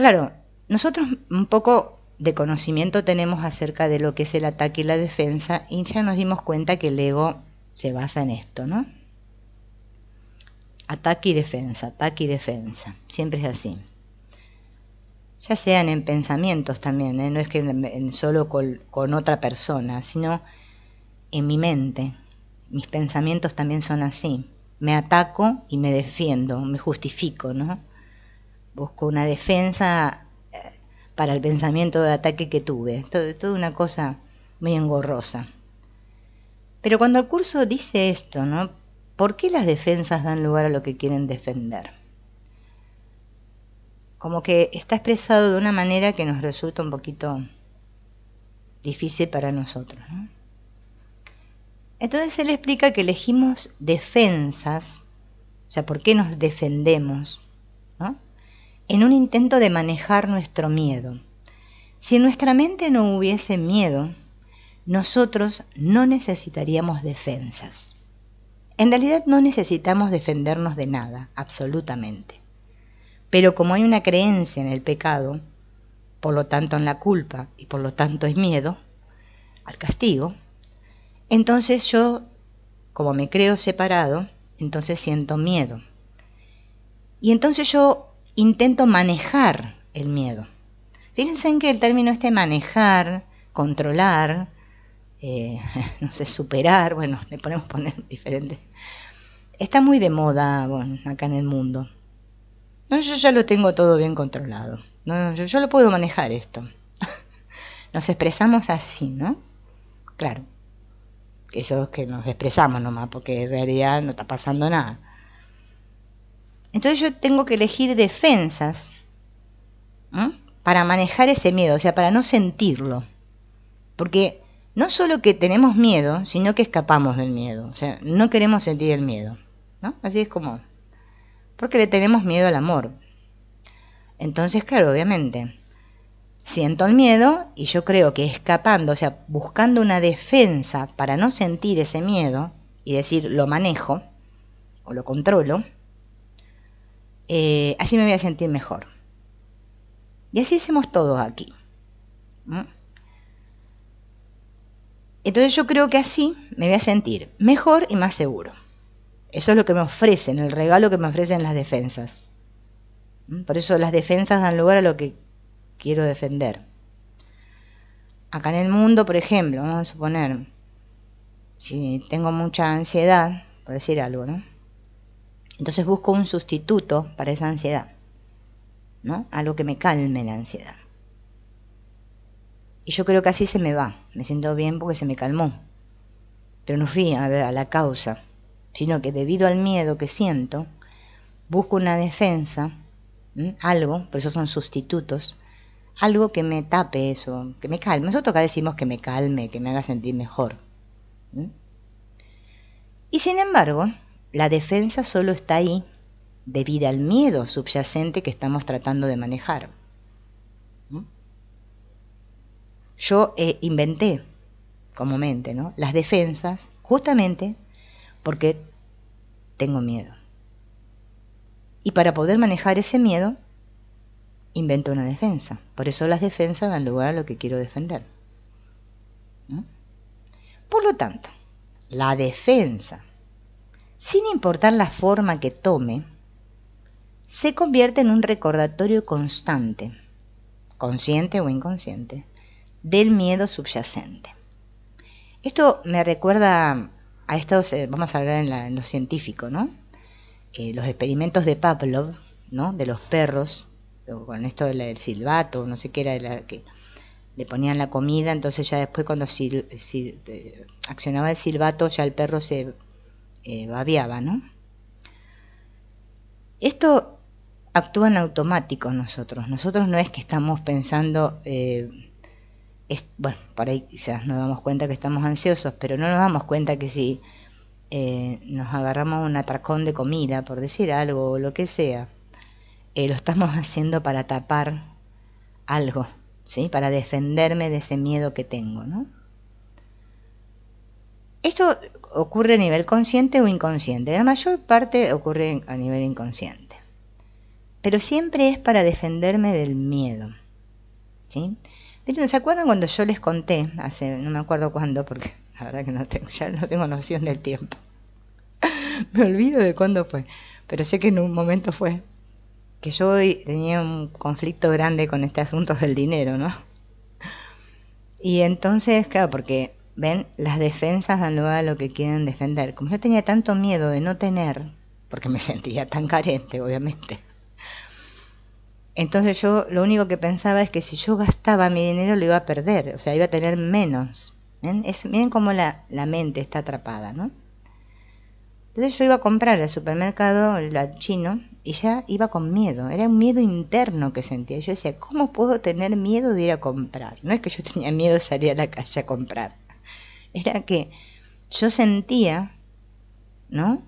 Claro, nosotros un poco de conocimiento tenemos acerca de lo que es el ataque y la defensa y ya nos dimos cuenta que el ego se basa en esto, ¿no? Ataque y defensa, ataque y defensa, siempre es así. Ya sean en pensamientos también, ¿eh? no es que solo con otra persona, sino en mi mente. Mis pensamientos también son así. Me ataco y me defiendo, me justifico, ¿no? busco una defensa eh, para el pensamiento de ataque que tuve. Todo, toda una cosa muy engorrosa. Pero cuando el curso dice esto, ¿no? ¿Por qué las defensas dan lugar a lo que quieren defender? Como que está expresado de una manera que nos resulta un poquito difícil para nosotros. Entonces él explica que elegimos defensas, o sea, ¿por qué nos defendemos? ¿no? en un intento de manejar nuestro miedo. Si en nuestra mente no hubiese miedo, nosotros no necesitaríamos defensas. En realidad no necesitamos defendernos de nada, absolutamente. Pero como hay una creencia en el pecado, por lo tanto en la culpa y por lo tanto es miedo al castigo, entonces yo, como me creo separado, entonces siento miedo. Y entonces yo intento manejar el miedo. Fíjense en que el término este manejar, controlar, eh, no sé, superar, bueno, le podemos poner diferente. Está muy de moda acá en el mundo. No, yo ya lo tengo todo bien controlado. No, yo, yo lo puedo manejar esto. nos expresamos así, ¿no? Claro. Eso es que nos expresamos nomás, porque en realidad no está pasando nada. Entonces yo tengo que elegir defensas para manejar ese miedo, o sea, para no sentirlo. Porque no solo que tenemos miedo, sino que escapamos del miedo, o sea, no queremos sentir el miedo. ¿no? Así es como, porque le tenemos miedo al amor. Entonces, claro, obviamente, siento el miedo y yo creo que escapando, o sea, buscando una defensa para no sentir ese miedo y decir lo manejo o lo controlo, eh, así me voy a sentir mejor. Y así hacemos todos aquí. Entonces yo creo que así me voy a sentir mejor y más seguro. Eso es lo que me ofrecen, el regalo que me ofrecen las defensas. Por eso las defensas dan lugar a lo que quiero defender. Acá en el mundo, por ejemplo, vamos a suponer, si tengo mucha ansiedad, por decir algo, ¿no? Entonces busco un sustituto para esa ansiedad, ¿no? Algo que me calme la ansiedad. Y yo creo que así se me va. Me siento bien porque se me calmó. Pero no fui a, ver a la causa, sino que debido al miedo que siento, busco una defensa, algo, por pues eso son sustitutos, algo que me tape eso, que me calme. Nosotros acá decimos que me calme, que me haga sentir mejor. Y sin embargo, la defensa solo está ahí debido al miedo subyacente que estamos tratando de manejar. ¿Mm? Yo eh, inventé, como mente, las defensas justamente porque tengo miedo. Y para poder manejar ese miedo, invento una defensa. Por eso las defensas dan lugar a lo que quiero defender. ¿Mm? Por lo tanto, la defensa sin importar la forma que tome, se convierte en un recordatorio constante, consciente o inconsciente, del miedo subyacente. Esto me recuerda a estos, eh, vamos a hablar en, lo científico, ¿no? Eh, los experimentos de Pavlov, ¿no? De los perros, con esto del silbato, no sé qué era, de la que le ponían la comida, entonces ya después cuando eh, accionaba el silbato ya el perro se eh, babiaba, ¿no? Esto actúa en automático nosotros. Nosotros no es que estamos pensando, eh, bueno, por ahí quizás nos damos cuenta que estamos ansiosos, pero no nos damos cuenta que si eh, nos agarramos un atracón de comida, por decir algo o lo que sea, eh, lo estamos haciendo para tapar algo, ¿sí? Para defenderme de ese miedo que tengo, ¿no? Esto ocurre a nivel consciente o inconsciente. La mayor parte ocurre a nivel inconsciente. Pero siempre es para defenderme del miedo. ¿Sí? ¿Se acuerdan cuando yo les conté, hace, no me acuerdo cuándo, porque la verdad que no tengo, ya no tengo noción del tiempo. me olvido de cuándo fue, pero sé que en un momento fue que yo tenía un conflicto grande con este asunto del dinero, ¿no? Y entonces, claro, porque ¿Ven? Las defensas dan lugar a lo que quieren defender. Como yo tenía tanto miedo de no tener, porque me sentía tan carente, obviamente. Entonces yo lo único que pensaba es que si yo gastaba mi dinero lo iba a perder, o sea, iba a tener menos. Es, miren cómo la, la mente está atrapada, ¿no? Entonces yo iba a comprar al supermercado la chino y ya iba con miedo, era un miedo interno que sentía. Yo decía, ¿cómo puedo tener miedo de ir a comprar? No es que yo tenía miedo de salir a la calle a comprar era que yo sentía, ¿no?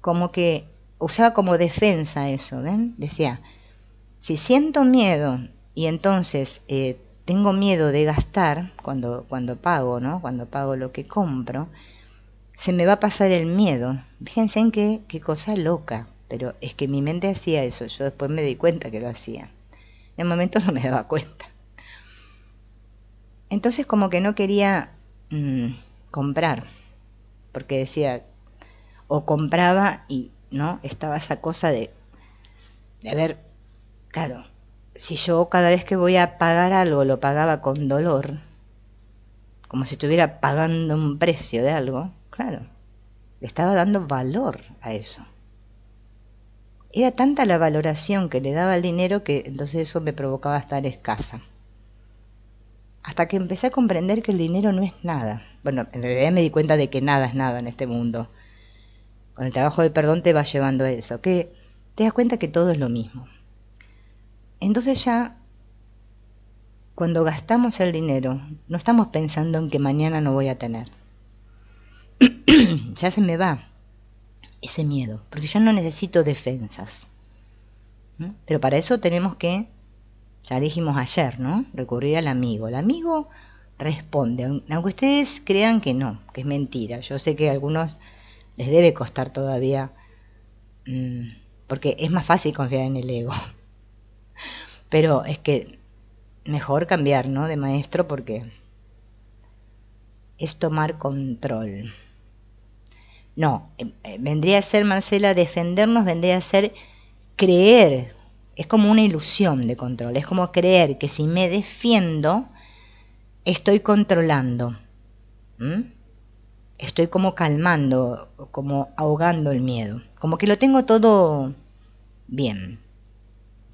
Como que usaba como defensa eso, ¿ven? Decía, si siento miedo y entonces eh, tengo miedo de gastar cuando, cuando pago, ¿no? Cuando pago lo que compro, se me va a pasar el miedo. Fíjense en qué, qué cosa loca, pero es que mi mente hacía eso, yo después me di cuenta que lo hacía. En el momento no me daba cuenta. Entonces como que no quería Mm, comprar, porque decía, o compraba y no, estaba esa cosa de, de ver, claro, si yo cada vez que voy a pagar algo lo pagaba con dolor, como si estuviera pagando un precio de algo, claro, le estaba dando valor a eso. Era tanta la valoración que le daba el dinero que entonces eso me provocaba estar escasa hasta que empecé a comprender que el dinero no es nada. Bueno, en realidad me di cuenta de que nada es nada en este mundo. Con el trabajo de perdón te va llevando a eso, que te das cuenta que todo es lo mismo. Entonces ya, cuando gastamos el dinero, no estamos pensando en que mañana no voy a tener. ya se me va ese miedo, porque ya no necesito defensas. Pero para eso tenemos que ya dijimos ayer, ¿no? Recurrir al amigo. El amigo responde, aunque ustedes crean que no, que es mentira. Yo sé que a algunos les debe costar todavía, mm, porque es más fácil confiar en el ego. Pero es que mejor cambiar, ¿no? De maestro porque es tomar control. No, eh, eh, vendría a ser, Marcela, defendernos vendría a ser creer es como una ilusión de control, es como creer que si me defiendo, estoy controlando, estoy como calmando, como ahogando el miedo, como que lo tengo todo bien,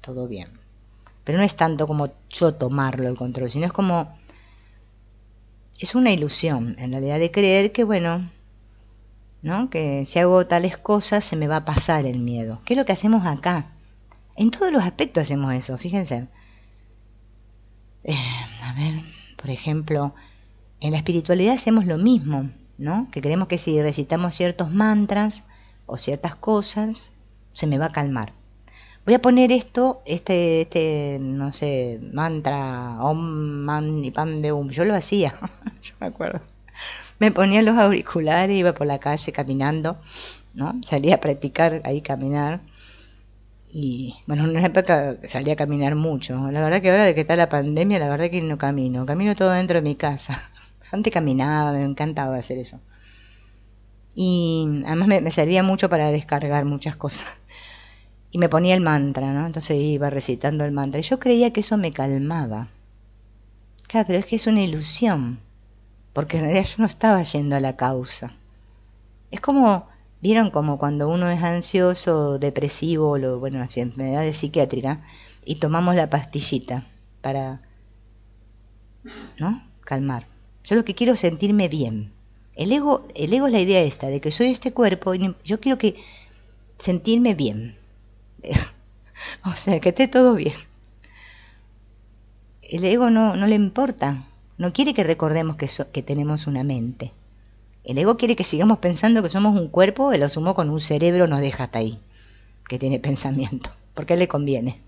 todo bien. Pero no es tanto como yo tomarlo el control, sino es como... Es una ilusión, en realidad, de creer que, bueno, ¿no? Que si hago tales cosas se me va a pasar el miedo. ¿Qué es lo que hacemos acá? En todos los aspectos hacemos eso, fíjense. Eh, a ver, por ejemplo, en la espiritualidad hacemos lo mismo, ¿no? Que creemos que si recitamos ciertos mantras o ciertas cosas, se me va a calmar. Voy a poner esto, este, este, no sé, mantra, om man y pan de um. Yo lo hacía, yo me acuerdo. Me ponía los auriculares, iba por la calle caminando, ¿no? Salía a practicar ahí caminar y bueno, en una época salía a caminar mucho. La verdad que ahora de que está la pandemia, la verdad que no camino, camino todo dentro de mi casa. Antes caminaba, me encantaba hacer eso. Y además me, me servía mucho para descargar muchas cosas. Y me ponía el mantra, ¿no? Entonces iba recitando el mantra. Y yo creía que eso me calmaba. Claro, pero es que es una ilusión. Porque en realidad yo no estaba yendo a la causa. Es como Vieron como cuando uno es ansioso, depresivo, lo, bueno, enfermedad psiquiátrica, y tomamos la pastillita para, ¿no? Calmar. Yo lo que quiero es sentirme bien. El ego, el ego es la idea esta, de que soy este cuerpo, y yo quiero que sentirme bien. o sea, que esté todo bien. El ego no, no le importa, no quiere que recordemos que, que tenemos una mente. El ego quiere que sigamos pensando que somos un cuerpo, el sumo con un cerebro nos deja hasta ahí, que tiene pensamiento, porque él le conviene.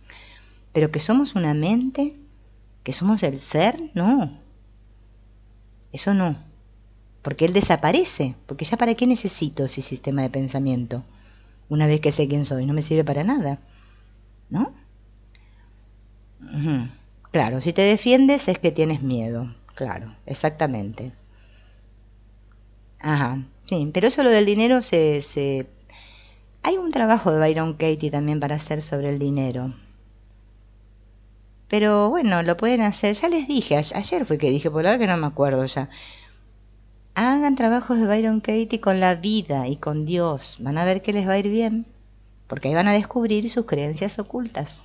Pero que somos una mente, que somos el ser, no. Eso no. Porque él desaparece. Porque ya para qué necesito ese sistema de pensamiento. Una vez que sé quién soy, no me sirve para nada. ¿No? Claro, si te defiendes es que tienes miedo. Claro, exactamente. Ajá, sí, pero eso lo del dinero se, se... Hay un trabajo de Byron Katie también para hacer sobre el dinero. Pero bueno, lo pueden hacer. Ya les dije, ayer fue que dije, por la que no me acuerdo ya. Hagan trabajos de Byron Katie con la vida y con Dios. Van a ver que les va a ir bien. Porque ahí van a descubrir sus creencias ocultas.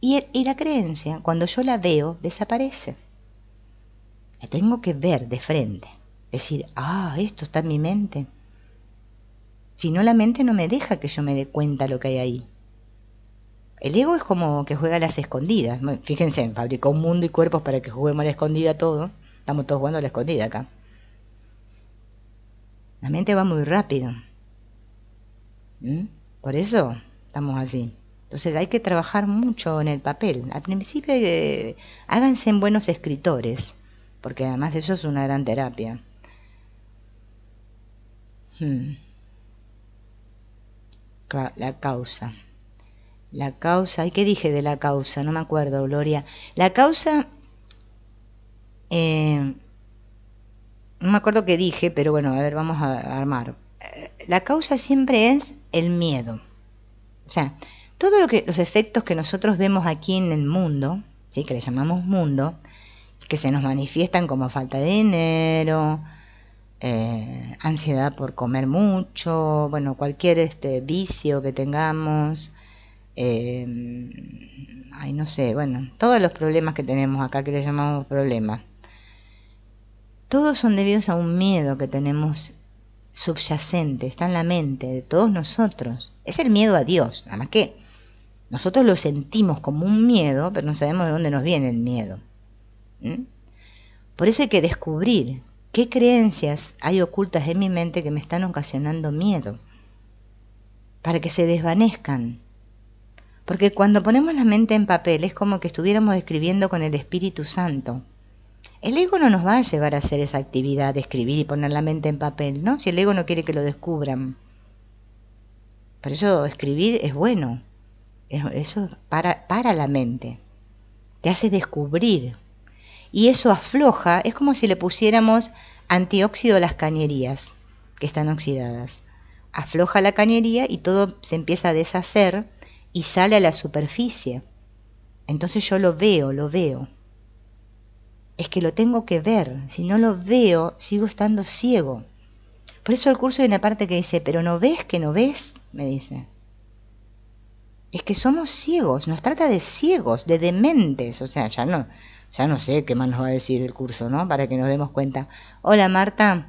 y la creencia, cuando yo la veo, desaparece. La tengo que ver de frente. Decir, ah, esto está en mi mente. Si no, la mente no me deja que yo me dé cuenta lo que hay ahí. El ego es como que juega a las escondidas. Fíjense, fabricó un mundo y cuerpos para que juguemos a la escondida todo. Estamos todos jugando a la escondida acá. La mente va muy rápido. ¿Mm? Por eso estamos así. Entonces hay que trabajar mucho en el papel. Al principio eh, háganse en buenos escritores, porque además eso es una gran terapia. Hmm. La causa. La causa. ¿Y qué dije de la causa? No me acuerdo, Gloria. La causa... Eh, no me acuerdo qué dije, pero bueno, a ver, vamos a armar. Eh, la causa siempre es el miedo. O sea, todos lo los efectos que nosotros vemos aquí en el mundo, ¿sí? que le llamamos mundo, que se nos manifiestan como falta de dinero, eh, ansiedad por comer mucho, bueno, cualquier este vicio que tengamos, eh, ay, no sé, bueno, todos los problemas que tenemos acá que le llamamos problemas, todos son debidos a un miedo que tenemos subyacente, está en la mente de todos nosotros. Es el miedo a Dios, nada más que nosotros lo sentimos como un miedo, pero no sabemos de dónde nos viene el miedo. Por eso hay que descubrir ¿Qué creencias hay ocultas en mi mente que me están ocasionando miedo? Para que se desvanezcan. Porque cuando ponemos la mente en papel es como que estuviéramos escribiendo con el Espíritu Santo. El ego no nos va a llevar a hacer esa actividad de escribir y poner la mente en papel, ¿no? Si el ego no quiere que lo descubran. Por eso escribir es bueno. Eso para, para la mente. Te hace descubrir y eso afloja, es como si le pusiéramos antióxido a las cañerías que están oxidadas. Afloja la cañería y todo se empieza a deshacer y sale a la superficie. Entonces yo lo veo, lo veo. Es que lo tengo que ver, si no lo veo sigo estando ciego. Por eso el curso hay una parte que dice, pero no ves que no ves, me dice. Es que somos ciegos, nos trata de ciegos, de dementes, o sea, ya no, ya no sé qué más nos va a decir el curso, ¿no? Para que nos demos cuenta. Hola Marta.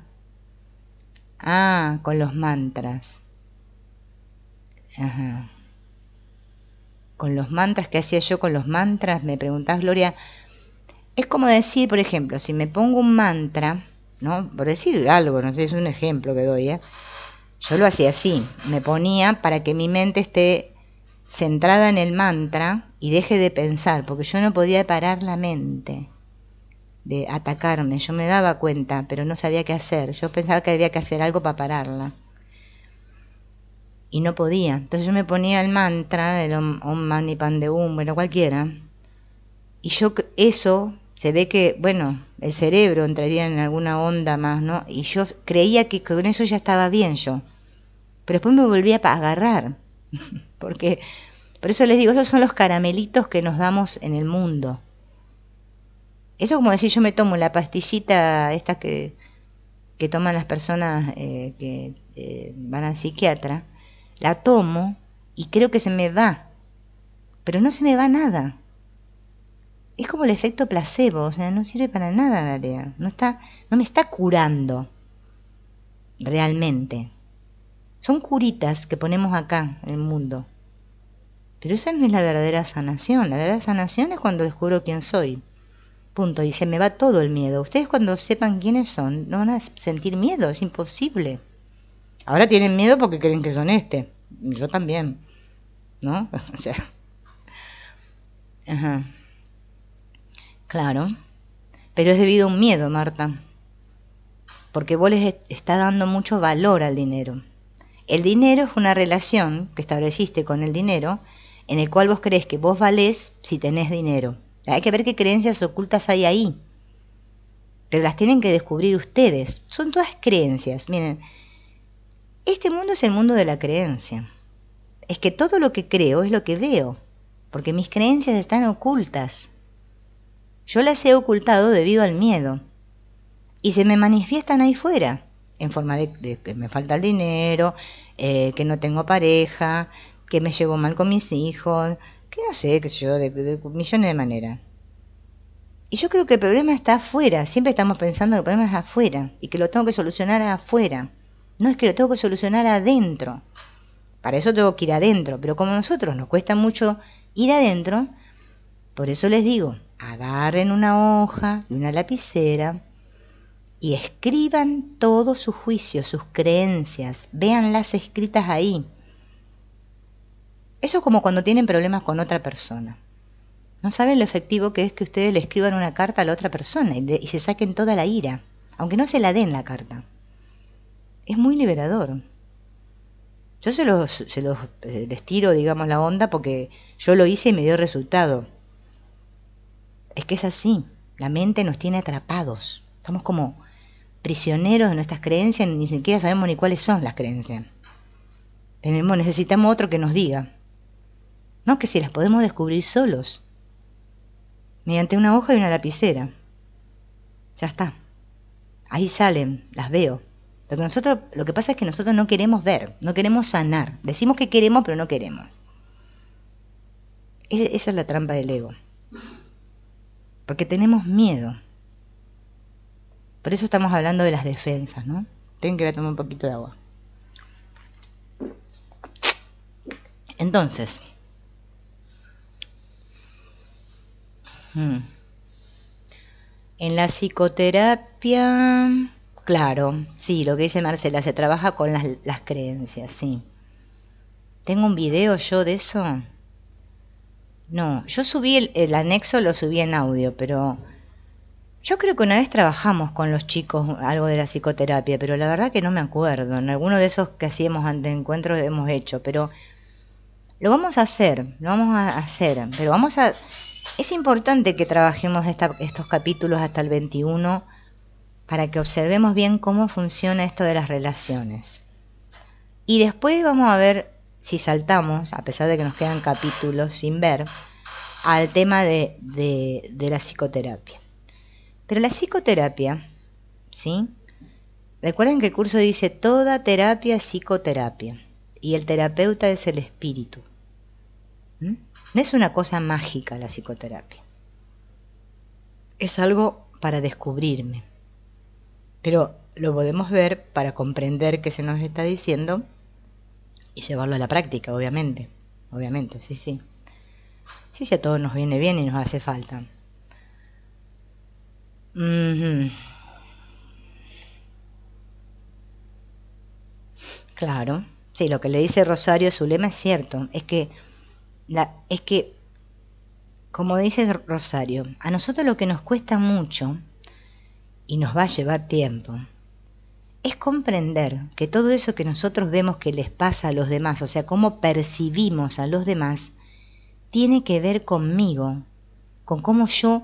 Ah, con los mantras. Ajá. Con los mantras, ¿qué hacía yo con los mantras? Me preguntás, Gloria. Es como decir, por ejemplo, si me pongo un mantra, ¿no? Por decir algo, no sé, es un ejemplo que doy, ¿eh? Yo lo hacía así, me ponía para que mi mente esté centrada en el mantra y deje de pensar, porque yo no podía parar la mente de atacarme, yo me daba cuenta, pero no sabía qué hacer, yo pensaba que había que hacer algo para pararla. Y no podía, entonces yo me ponía el mantra del Om Mani Padme Hum, bueno, cualquiera. Y yo eso se ve que, bueno, el cerebro entraría en alguna onda más, ¿no? Y yo creía que con eso ya estaba bien yo. Pero después me volvía a agarrar. porque por eso les digo, esos son los caramelitos que nos damos en el mundo. Eso es como decir, yo me tomo la pastillita esta que, toman las personas eh, que eh, van al psiquiatra, la tomo y creo que se me va, pero no se me va nada. Es como el efecto placebo, o sea, no sirve para nada la idea no está, no me está curando realmente. Son curitas que ponemos acá en el mundo. Pero esa no es la verdadera sanación. La verdadera sanación es cuando descubro quién soy. Punto. Y se me va todo el miedo. Ustedes cuando sepan quiénes son, no van a sentir miedo. Es imposible. Ahora tienen miedo porque creen que son este. Yo también. ¿No? O sea. Ajá. Claro. Pero es debido a un miedo, Marta. Porque vos les está dando mucho valor al dinero. El dinero es una relación que estableciste con el dinero en el cual vos crees que vos valés si tenés dinero. Hay que ver qué creencias ocultas hay ahí. Pero las tienen que descubrir ustedes. Son todas creencias. Miren, este mundo es el mundo de la creencia. Es que todo lo que creo es lo que veo, porque mis creencias están ocultas. Yo las he ocultado debido al miedo. Y se me manifiestan ahí fuera, en forma de, que me falta el dinero, eh, que no tengo pareja, que me llevo mal con mis hijos, que no sé, que sé yo, de, millones de maneras. Y yo creo que el problema está afuera, siempre estamos pensando que el problema es afuera y que lo tengo que solucionar afuera. No es que lo tengo que solucionar adentro. Para eso tengo que ir adentro, pero como a nosotros nos cuesta mucho ir adentro, por eso les digo, agarren una hoja y una lapicera y escriban todos sus juicios, sus creencias, véanlas escritas ahí. Eso es como cuando tienen problemas con otra persona. No saben lo efectivo que es que ustedes le escriban una carta a la otra persona y, se saquen toda la ira, aunque no se la den la carta. Es muy liberador. Yo se los, se eh, tiro, digamos, la onda porque yo lo hice y me dio resultado. Es que es así. La mente nos tiene atrapados. Estamos como prisioneros de nuestras creencias, ni siquiera sabemos ni cuáles son las creencias. necesitamos otro que nos diga. ¿no? Que si las podemos descubrir solos, mediante una hoja y una lapicera. Ya está. Ahí salen, las veo. Lo que, nosotros, lo que pasa es que nosotros no queremos ver, no queremos sanar. Decimos que queremos, pero no queremos. E-, esa es la trampa del ego. Porque tenemos miedo. Por eso estamos hablando de las defensas, ¿no? Tienen que ir a tomar un poquito de agua. Entonces, Hmm. En la psicoterapia, claro, sí, lo que dice Marcela, se trabaja con las, creencias, sí. ¿Tengo un video yo de eso? No, yo subí el, el, anexo, lo subí en audio, pero yo creo que una vez trabajamos con los chicos algo de la psicoterapia, pero la verdad que no me acuerdo. En alguno de esos que hacíamos ante encuentros hemos hecho, pero lo vamos a hacer, lo vamos a hacer, pero vamos a es importante que trabajemos estos capítulos hasta el 21 para que observemos bien cómo funciona esto de las relaciones. Y después vamos a ver si saltamos, a pesar de que nos quedan capítulos sin ver, al tema de, la psicoterapia. Pero la psicoterapia, ¿sí? Recuerden que el curso dice toda terapia es psicoterapia y el terapeuta es el espíritu. ¿Mm? No es una cosa mágica la psicoterapia. Es algo para descubrirme. Pero lo podemos ver para comprender qué se nos está diciendo y llevarlo a la práctica, obviamente. Obviamente, sí, sí. Sí, sí, a todos nos viene bien y nos hace falta. Claro, sí, lo que le dice Rosario, su lema es cierto, es que es que, como dice Rosario, a nosotros lo que nos cuesta mucho y nos va a llevar tiempo es comprender que todo eso que nosotros vemos que les pasa a los demás, o sea, cómo percibimos a los demás, tiene que ver conmigo, con cómo yo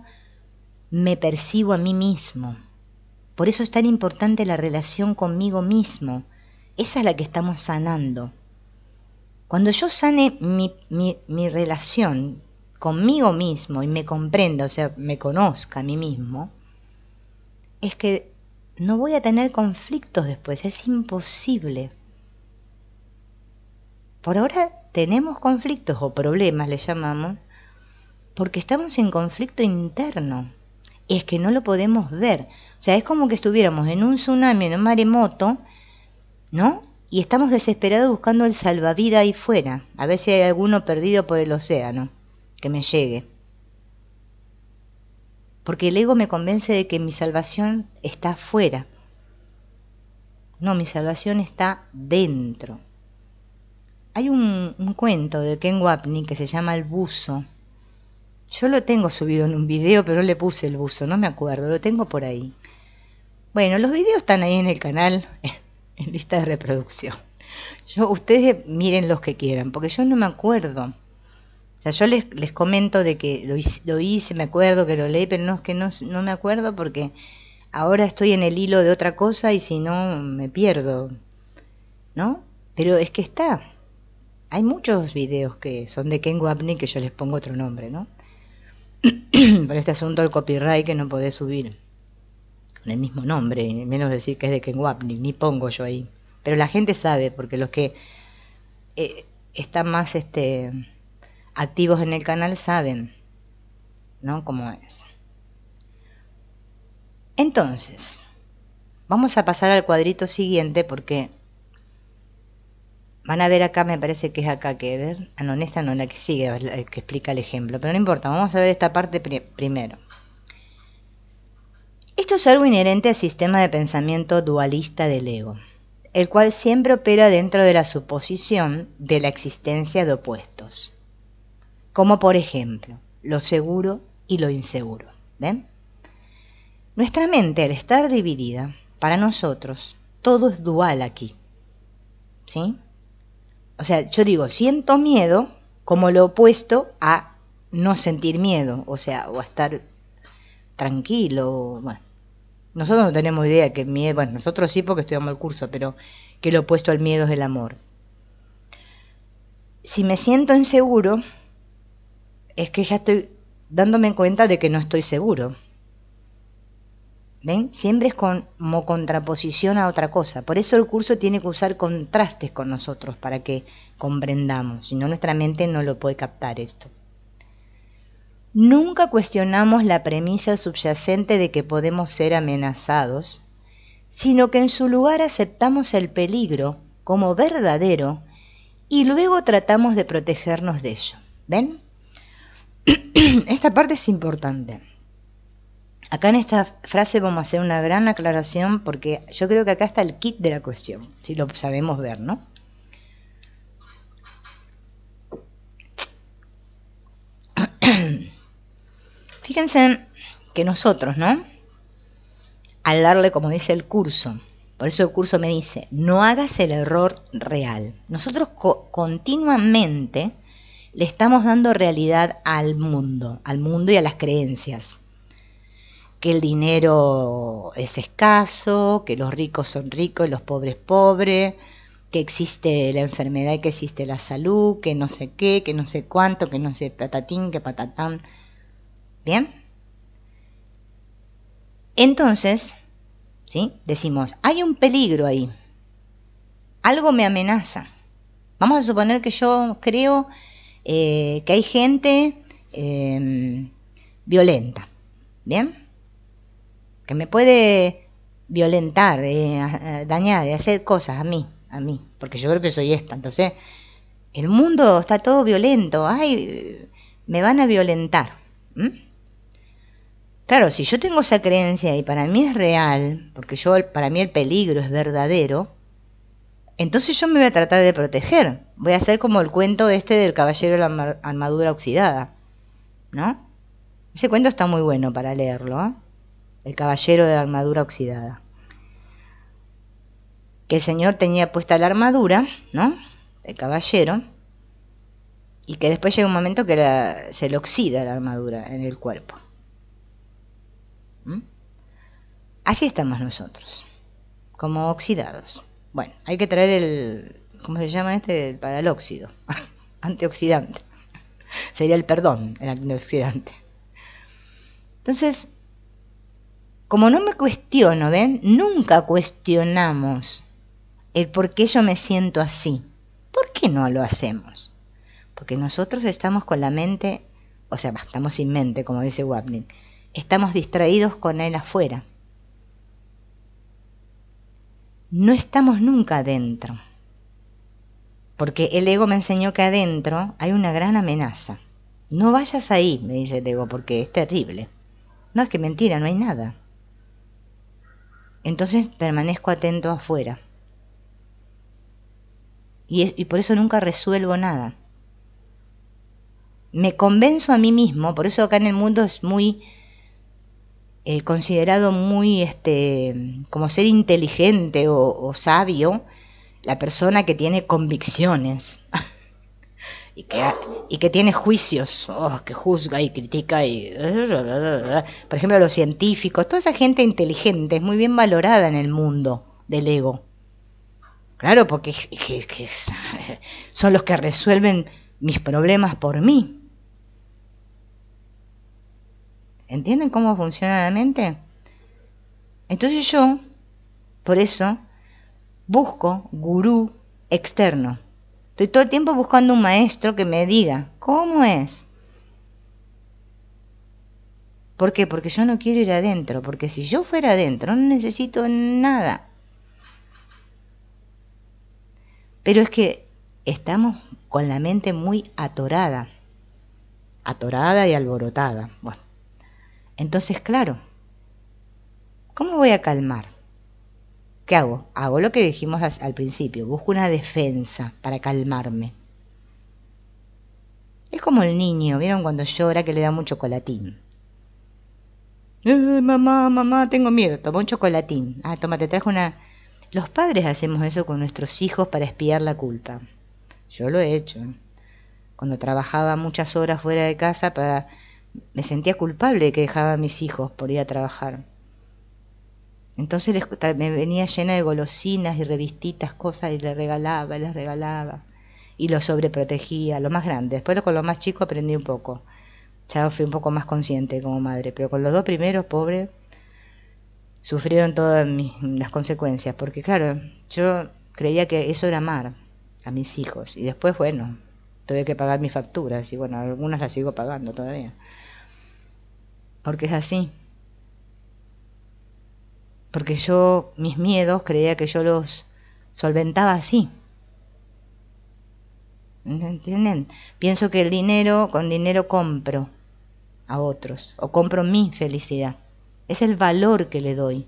me percibo a mí mismo. Por eso es tan importante la relación conmigo mismo. Esa es la que estamos sanando. Cuando yo sane mi, relación conmigo mismo y me comprenda, o sea, me conozca a mí mismo, es que no voy a tener conflictos después, es imposible. Por ahora tenemos conflictos o problemas, le llamamos, porque estamos en conflicto interno. Es que no lo podemos ver. O sea, es como que estuviéramos en un tsunami, en un maremoto, ¿no? y estamos desesperados buscando el salvavidas ahí fuera, a ver si hay alguno perdido por el océano, que me llegue. Porque el ego me convence de que mi salvación está fuera, No, mi salvación está dentro. Hay un, cuento de Ken Wapney que se llama El buzo. Yo lo tengo subido en un video, pero le puse el buzo, no me acuerdo, lo tengo por ahí. Bueno, los videos están ahí en el canal, en lista de reproducción. Yo, ustedes miren los que quieran, porque yo no me acuerdo. O sea, yo les, les comento de que lo hice, me acuerdo que lo leí, pero no es que no, me acuerdo porque ahora estoy en el hilo de otra cosa y si no me pierdo. ¿No? Pero es que está. Hay muchos videos que son de Ken Wapney que yo les pongo otro nombre, ¿no? Por este asunto del copyright que no podés subir con el mismo nombre, menos decir que es de Ken ni, ni pongo yo ahí. Pero la gente sabe, porque los que eh, están más este, activos en el canal saben, ¿no? Cómo es. Entonces, vamos a pasar al cuadrito siguiente porque van a ver acá, me parece que es acá que ver. Ah, no, esta no, la que sigue, la que explica el ejemplo. Pero no importa, vamos a ver esta parte primero. Esto es algo inherente al sistema de pensamiento dualista del ego, el cual siempre opera dentro de la suposición de la existencia de opuestos, como por ejemplo lo seguro y lo inseguro. ¿ven? Nuestra mente, al estar dividida, para nosotros, todo es dual aquí. ¿Sí? O sea, yo digo, siento miedo como lo opuesto a no sentir miedo, o sea, o a estar tranquilo. Bueno, nosotros no tenemos idea que miedo, bueno, nosotros sí porque estudiamos el curso, pero que lo opuesto al miedo es el amor. Si me siento inseguro, es que ya estoy dándome cuenta de que no estoy seguro. ¿Ven? Siempre es como contraposición a otra cosa. Por eso el curso tiene que usar contrastes con nosotros para que comprendamos. Si no, nuestra mente no lo puede captar esto. Nunca cuestionamos la premisa subyacente de que podemos ser amenazados, sino que en su lugar aceptamos el peligro como verdadero y luego tratamos de protegernos de ello. ¿Ven? Esta parte es importante. Acá en esta frase vamos a hacer una gran aclaración porque yo creo que acá está el kit de la cuestión, si lo sabemos ver, ¿no? Fíjense que nosotros, ¿no? Al darle, como dice el curso, por eso el curso me dice, no hagas el error real. Nosotros continuamente le estamos dando realidad al mundo, al mundo y a las creencias. Que el dinero es escaso, que los ricos son ricos y los pobres pobres, que existe la enfermedad y que existe la salud, que no sé qué, que no sé cuánto, que no sé patatín, que patatán. ¿Bien? Entonces, ¿sí? Decimos, hay un peligro ahí. Algo me amenaza. Vamos a suponer que yo creo eh, que hay gente em, violenta. ¿Bien? Que me puede violentar, eh, dañar, hacer cosas a mí, a mí, porque yo creo que soy esta. Entonces, el mundo está todo violento, ay, me van a violentar. ¿Mm? Claro, si yo tengo esa creencia y para mí es real, porque yo para mí el peligro es verdadero, entonces yo me voy a tratar de proteger. Voy a hacer como el cuento este del caballero de la armadura oxidada, ¿no? Ese cuento está muy bueno para leerlo, ¿eh? El caballero de la armadura oxidada. Que el señor tenía puesta la armadura, ¿no? El caballero. Y que después llega un momento que se le oxida la armadura en el cuerpo. Así estamos nosotros, como oxidados. Bueno, hay que traer el, ¿cómo se llama este? Para el óxido, antioxidante. Sería el perdón, el antioxidante. Entonces, como no me cuestiono, ¿ven? Nunca cuestionamos el por qué yo me siento así. ¿Por qué no lo hacemos? Porque nosotros estamos con la mente, o sea, estamos sin mente, como dice Wapnick. estamos distraídos con él afuera no estamos nunca adentro. Porque el ego me enseñó que adentro hay una gran amenaza. No vayas ahí, me dice el ego, porque es terrible. No es que mentira, no hay nada. Entonces permanezco atento afuera. Y, y por eso nunca resuelvo nada. Me convenzo a mí mismo, por eso acá en el mundo es muy eh, considerado muy este como ser inteligente o, sabio la persona que tiene convicciones y que, tiene juicios, oh, que juzga y critica y... Por ejemplo, los científicos, toda esa gente inteligente es muy bien valorada en el mundo del ego. Claro, porque son los que resuelven mis problemas por mí. ¿Entienden cómo funciona la mente? Entonces yo, por eso, busco gurú externo. Estoy todo el tiempo buscando un maestro que me diga cómo es. ¿Por qué? Porque yo no quiero ir adentro, porque si yo fuera adentro no necesito nada. Pero es que estamos con la mente muy atorada, atorada y alborotada. Bueno, entonces, claro, ¿cómo voy a calmar? ¿Qué hago? Hago lo que dijimos al principio, busco una defensa para calmarme. Es como el niño, ¿vieron cuando llora que le da un chocolatín? Eh, mamá, mamá, tengo miedo, toma un chocolatín. Ah, toma, te trajo una... Los padres hacemos eso con nuestros hijos para espiar la culpa. Yo lo he hecho. Cuando trabajaba muchas horas fuera de casa para me sentía culpable que dejaba a mis hijos por ir a trabajar. Entonces me venía llena de golosinas y revistitas, cosas, y les regalaba, les regalaba. Y los sobreprotegía, lo más grande. Después con lo más chico aprendí un poco. Ya fui un poco más consciente como madre. Pero con los dos primeros, pobre, sufrieron todas las consecuencias. Porque claro, yo creía que eso era amar a mis hijos. Y después, bueno, tuve que pagar mis facturas. Y bueno, algunas las sigo pagando todavía porque es así. Porque yo mis miedos creía que yo los solventaba así. ¿Entienden? Pienso que el dinero, con dinero compro a otros o compro mi felicidad. Es el valor que le doy.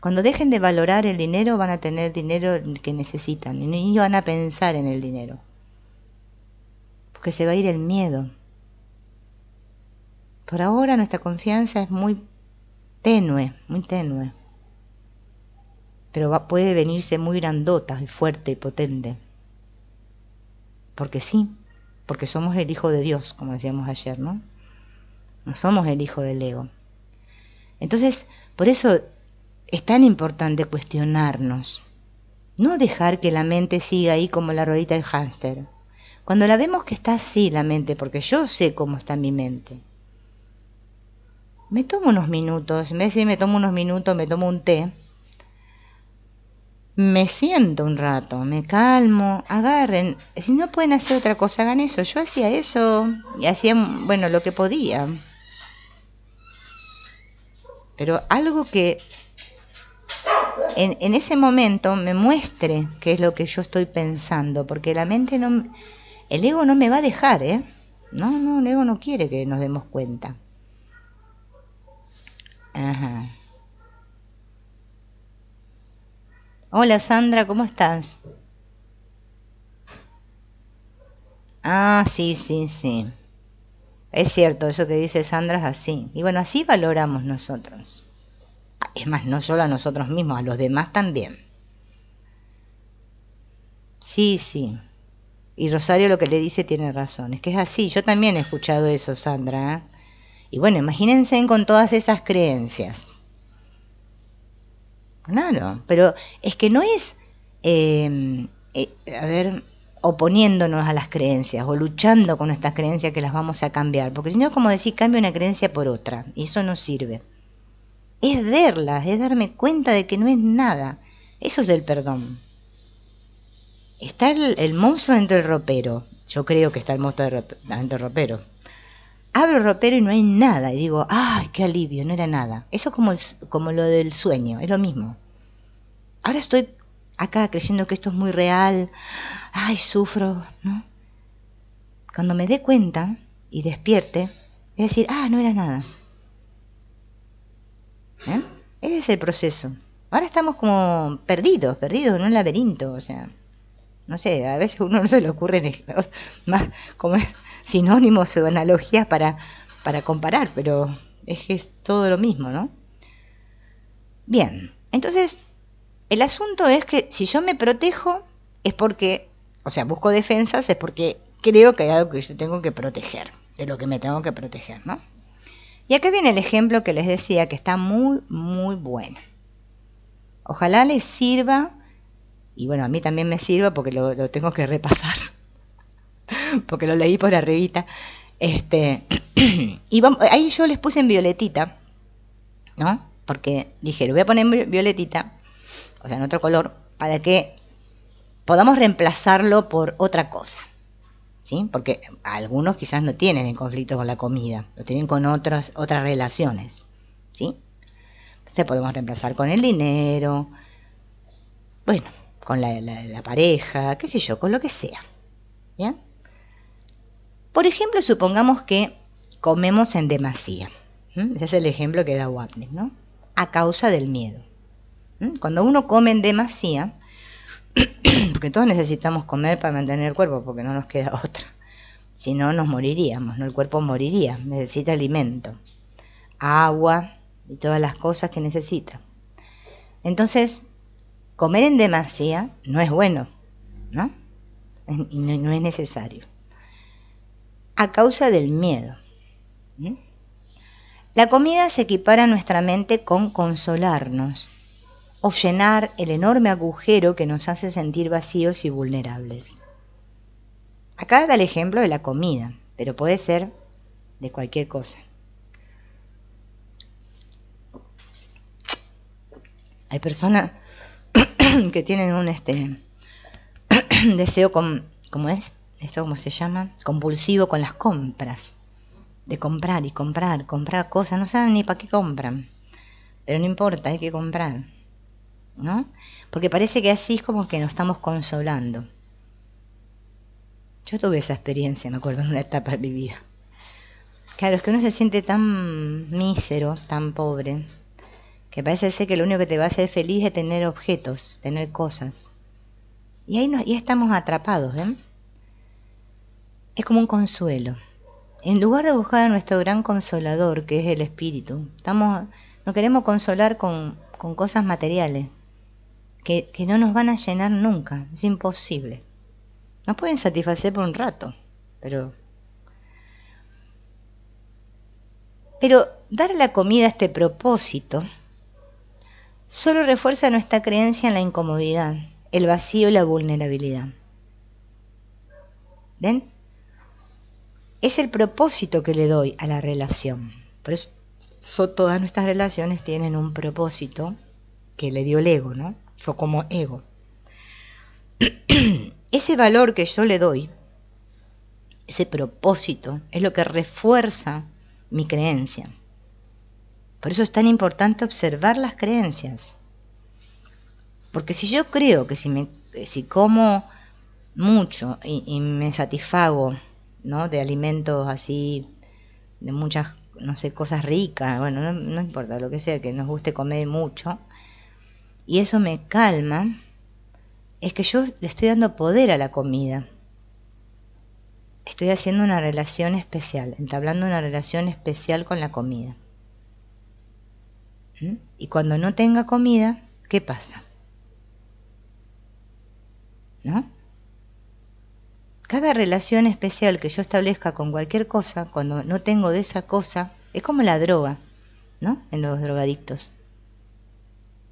Cuando dejen de valorar el dinero van a tener dinero que necesitan y van a pensar en el dinero. Porque se va a ir el miedo. Por ahora nuestra confianza es muy tenue, muy tenue, pero puede venirse muy grandota y fuerte y potente. Porque sí, porque somos el Hijo de Dios, como decíamos ayer, ¿no? No somos el Hijo del ego. Entonces, por eso es tan importante cuestionarnos, no dejar que la mente siga ahí como la ruedita del hamster. Cuando la vemos que está así la mente, porque yo sé cómo está mi mente, me tomo unos minutos, en vez de me tomo unos minutos, me tomo un té, me siento un rato, me calmo, agarren, si no pueden hacer otra cosa, hagan eso. Yo hacía eso y hacía, bueno, lo que podía. Pero algo que en, en, ese momento me muestre qué es lo que yo estoy pensando, porque la mente no, el ego no me va a dejar, ¿eh? No, no, el ego no quiere que nos demos cuenta. Ajá. Hola Sandra, ¿cómo estás? Ah, sí, sí, sí. Es cierto, eso que dice Sandra es así. Y bueno, así valoramos nosotros. Ah, es más, no solo a nosotros mismos, a los demás también. Sí, sí. Y Rosario lo que le dice tiene razón. Es que es así. Yo también he escuchado eso, Sandra. ¿eh? Y bueno, imagínense con todas esas creencias. Claro, pero es que no es, em, eh, a ver, oponiéndonos a las creencias o luchando con nuestras creencias que las vamos a cambiar, porque si no es como decir cambio una creencia por otra, y eso no sirve. Es verlas, es darme cuenta de que no es nada. Eso es el perdón. Está el, el monstruo dentro del ropero. Yo creo que está el monstruo dentro del ropero abro el ropero y no hay nada. Y digo, ¡ay, qué alivio! No era nada. Eso como, como lo del sueño, es lo mismo. Ahora estoy acá creyendo que esto es muy real. ¡Ay, sufro! ¿no? Cuando me dé cuenta y despierte, es decir, ¡ah, no era nada! ¿Eh? Ese es el proceso. Ahora estamos como perdidos, perdidos en un laberinto, o sea. No sé, a veces uno no se le ocurre más como sinónimos o analogías para, para comparar, pero es que es todo lo mismo, ¿no? Bien, entonces el asunto es que si yo me protejo es porque, o sea, busco defensas, es porque creo que hay algo que yo tengo que proteger, de lo que me tengo que proteger, ¿no? Y acá viene el ejemplo que les decía, que está muy, muy bueno. Ojalá les sirva, y bueno, a mí también me sirva porque lo tengo que repasar porque lo leí por arribita. Este, y ahí yo les puse en violetita, ¿no? Porque dijeron voy a poner violetita, o sea, en otro color, para que podamos reemplazarlo por otra cosa. ¿Sí? Porque algunos quizás no tienen en conflicto con la comida, lo tienen con otras, otras relaciones, ¿sí? Entonces podemos reemplazar con el dinero, bueno, con la, pareja, qué sé yo, con lo que sea, ¿bien? Por ejemplo, supongamos que comemos en demasía. Ese es el ejemplo que da Wapnick, ¿no? A causa del miedo. Cuando uno come en demasía, porque todos necesitamos comer para mantener el cuerpo, porque no nos queda otra. Si no, nos moriríamos, ¿no? El cuerpo moriría, necesita alimento, agua y todas las cosas que necesita. Entonces, comer en demasía no es bueno, ¿no? Y no es necesario a causa del miedo. ¿Mm? La comida se equipara a nuestra mente con consolarnos o llenar el enorme agujero que nos hace sentir vacíos y vulnerables. Acá da el ejemplo de la comida, pero puede ser de cualquier cosa. Hay personas que tienen un este, deseo como es ¿Esto cómo se llama, compulsivo con las compras, de comprar y comprar, comprar cosas, no saben ni para qué compran, pero no importa, hay que comprar, ¿no? Porque parece que así es como que nos estamos consolando. Yo tuve esa experiencia, me acuerdo, en una etapa de mi vida. Claro, es que uno se siente tan mísero, tan pobre, que parece ser que lo único que te va a hacer feliz es tener objetos, tener cosas. Y ahí, nos, y estamos atrapados, ¿eh? es como un consuelo. En lugar de buscar a nuestro gran consolador, que es el espíritu, estamos, nos queremos consolar con, cosas materiales que, no nos van a llenar nunca, es imposible. Nos pueden satisfacer por un rato, pero Pero dar la comida a este propósito solo refuerza nuestra creencia en la incomodidad, el vacío y la vulnerabilidad. ¿Ven? es el propósito que le doy a la relación. Por eso todas nuestras relaciones tienen un propósito que le dio el ego, ¿no? Yo como ego. ese valor que yo le doy, ese propósito, es lo que refuerza mi creencia. Por eso es tan importante observar las creencias. Porque si yo creo que si, me, si como mucho y me satisfago ¿no? De alimentos así, de muchas, no sé, cosas ricas, bueno, no, importa, lo que sea, que nos guste comer mucho. Y eso me calma, es que yo le estoy dando poder a la comida. Estoy haciendo una relación especial, entablando una relación especial con la comida. ¿Mm? Y cuando no tenga comida, ¿qué pasa? ¿No? Cada relación especial que yo establezca con cualquier cosa, cuando no tengo de esa cosa, es como la droga, ¿no? En los drogadictos.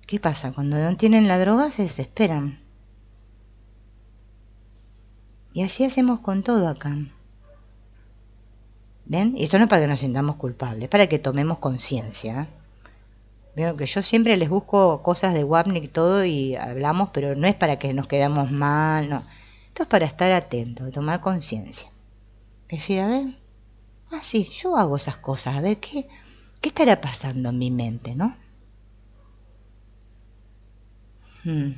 ¿Qué pasa? Cuando no tienen la droga se desesperan. Y así hacemos con todo acá. ¿Ven? Y esto no es para que nos sintamos culpables, para que tomemos conciencia. ¿eh? Veo que yo siempre les busco cosas de Wapnick y todo y hablamos, pero no es para que nos quedamos mal, no. Esto es para estar atento tomar conciencia. Decir, a ver, ah, sí, yo hago esas cosas, a ver qué, qué estará pasando en mi mente, ¿no? Hmm.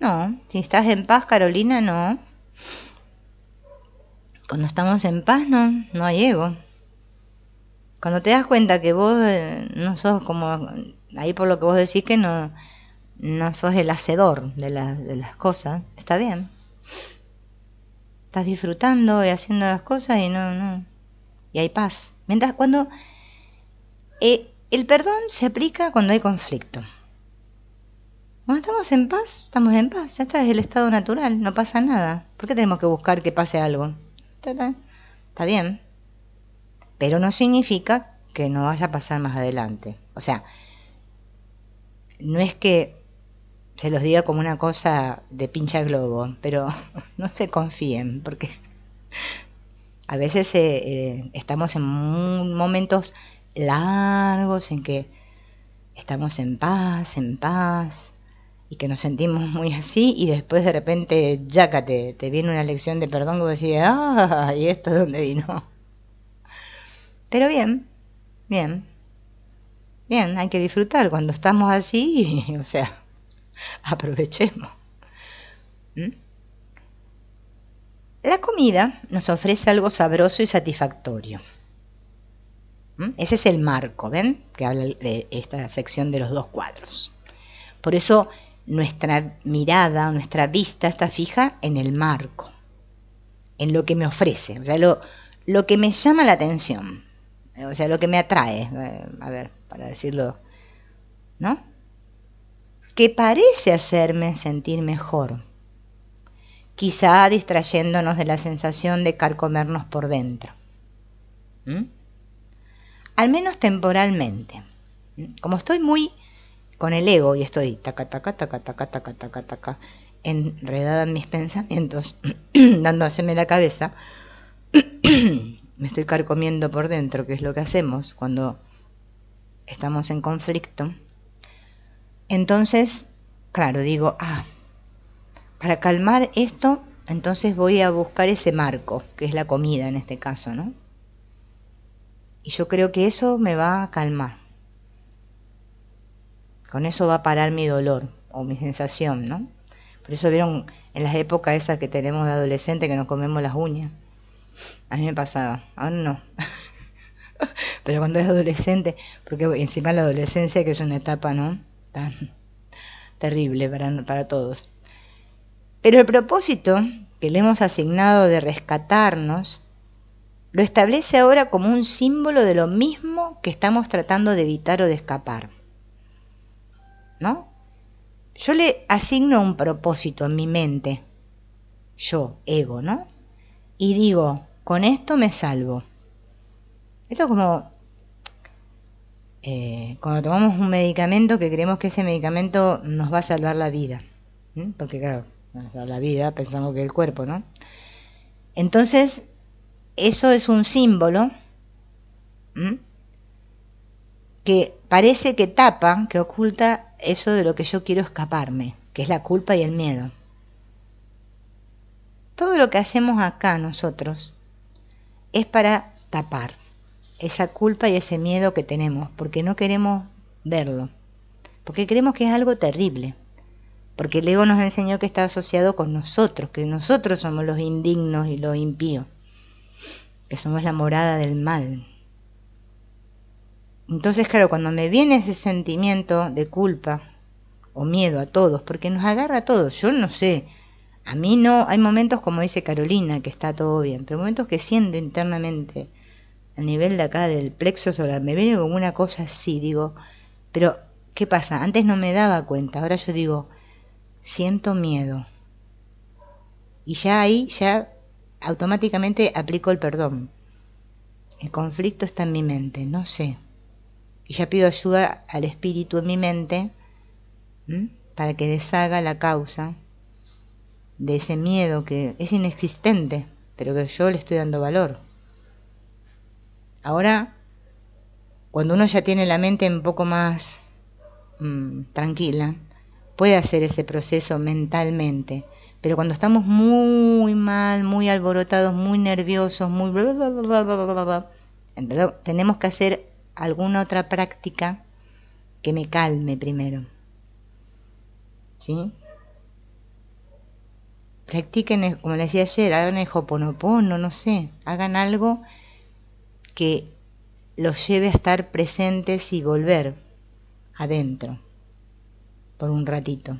No, si estás en paz, Carolina, no. Cuando estamos en paz, no, no hay ego. Cuando te das cuenta que vos eh, no sos como, ahí por lo que vos decís que no, no sos el hacedor de, de las cosas, está bien. Estás disfrutando y haciendo las cosas y no, no. Y hay paz. Mientras cuando... Eh, el perdón se aplica cuando hay conflicto. Cuando estamos en paz, estamos en paz. Ya está, es el estado natural, no pasa nada. ¿Por qué tenemos que buscar que pase algo? Está bien pero no significa que no vaya a pasar más adelante. O sea, no es que se los diga como una cosa de pincha globo, pero no se confíen, porque a veces eh, eh, estamos en momentos largos en que estamos en paz, en paz, y que nos sentimos muy así, y después de repente, que te viene una lección de perdón que decís, ¡ah! ¿Y esto de dónde vino? Pero bien, bien, bien, hay que disfrutar cuando estamos así, o sea, aprovechemos. ¿Mm? La comida nos ofrece algo sabroso y satisfactorio. ¿Mm? Ese es el marco, ¿ven? Que habla de esta sección de los dos cuadros. Por eso nuestra mirada, nuestra vista está fija en el marco, en lo que me ofrece, o sea, lo que me llama la atención. Eh, o sea, lo que me atrae, eh, a ver, para decirlo, ¿no? Que parece hacerme sentir mejor, quizá distrayéndonos de la sensación de carcomernos por dentro. Al menos temporalmente. Como estoy muy con el ego y estoy taca, taca, taca, taca, taca, taca, taca, enredada en mis pensamientos, dándoseme la cabeza, me estoy carcomiendo por dentro, que es lo que hacemos cuando estamos en conflicto. Entonces, claro, digo, ah, para calmar esto, entonces voy a buscar ese marco, que es la comida en este caso, ¿no? Y yo creo que eso me va a calmar. Con eso va a parar mi dolor o mi sensación, ¿no? Por eso vieron en las épocas esas que tenemos de adolescente que nos comemos las uñas. A mí me pasado, ahora no. Pero cuando es adolescente, porque encima la adolescencia que es una etapa, ¿no? Tan terrible para, para todos. Pero el propósito que le hemos asignado de rescatarnos lo establece ahora como un símbolo de lo mismo que estamos tratando de evitar o de escapar. ¿No? Yo le asigno un propósito en mi mente, yo, ego, ¿no? Y digo, con esto me salvo. Esto es como eh, cuando tomamos un medicamento que creemos que ese medicamento nos va a salvar la vida. Porque claro, va a salvar la vida, pensamos que el cuerpo, ¿no? Entonces, eso es un símbolo que parece que tapa, que oculta eso de lo que yo quiero escaparme, que es la culpa y el miedo. Todo lo que hacemos acá nosotros es para tapar esa culpa y ese miedo que tenemos, porque no queremos verlo, porque creemos que es algo terrible, porque el ego nos enseñó que está asociado con nosotros, que nosotros somos los indignos y los impíos, que somos la morada del mal. Entonces, claro, cuando me viene ese sentimiento de culpa o miedo a todos, porque nos agarra a todos, yo no sé a mí no, hay momentos como dice Carolina, que está todo bien, pero momentos que siento internamente, a nivel de acá del plexo solar, me viene como una cosa así, digo, pero ¿qué pasa? Antes no me daba cuenta, ahora yo digo, siento miedo. Y ya ahí, ya automáticamente aplico el perdón. El conflicto está en mi mente, no sé. Y ya pido ayuda al espíritu en mi mente para que deshaga la causa de ese miedo que es inexistente, pero que yo le estoy dando valor. Ahora, cuando uno ya tiene la mente un poco más mm, tranquila, puede hacer ese proceso mentalmente, pero cuando estamos muy mal, muy alborotados, muy nerviosos, muy... en verdad, tenemos que hacer alguna otra práctica que me calme primero. ¿Sí? practiquen, eh, como les decía ayer, hagan el hoponopono, no sé, hagan algo que los lleve a estar presentes y volver adentro por un ratito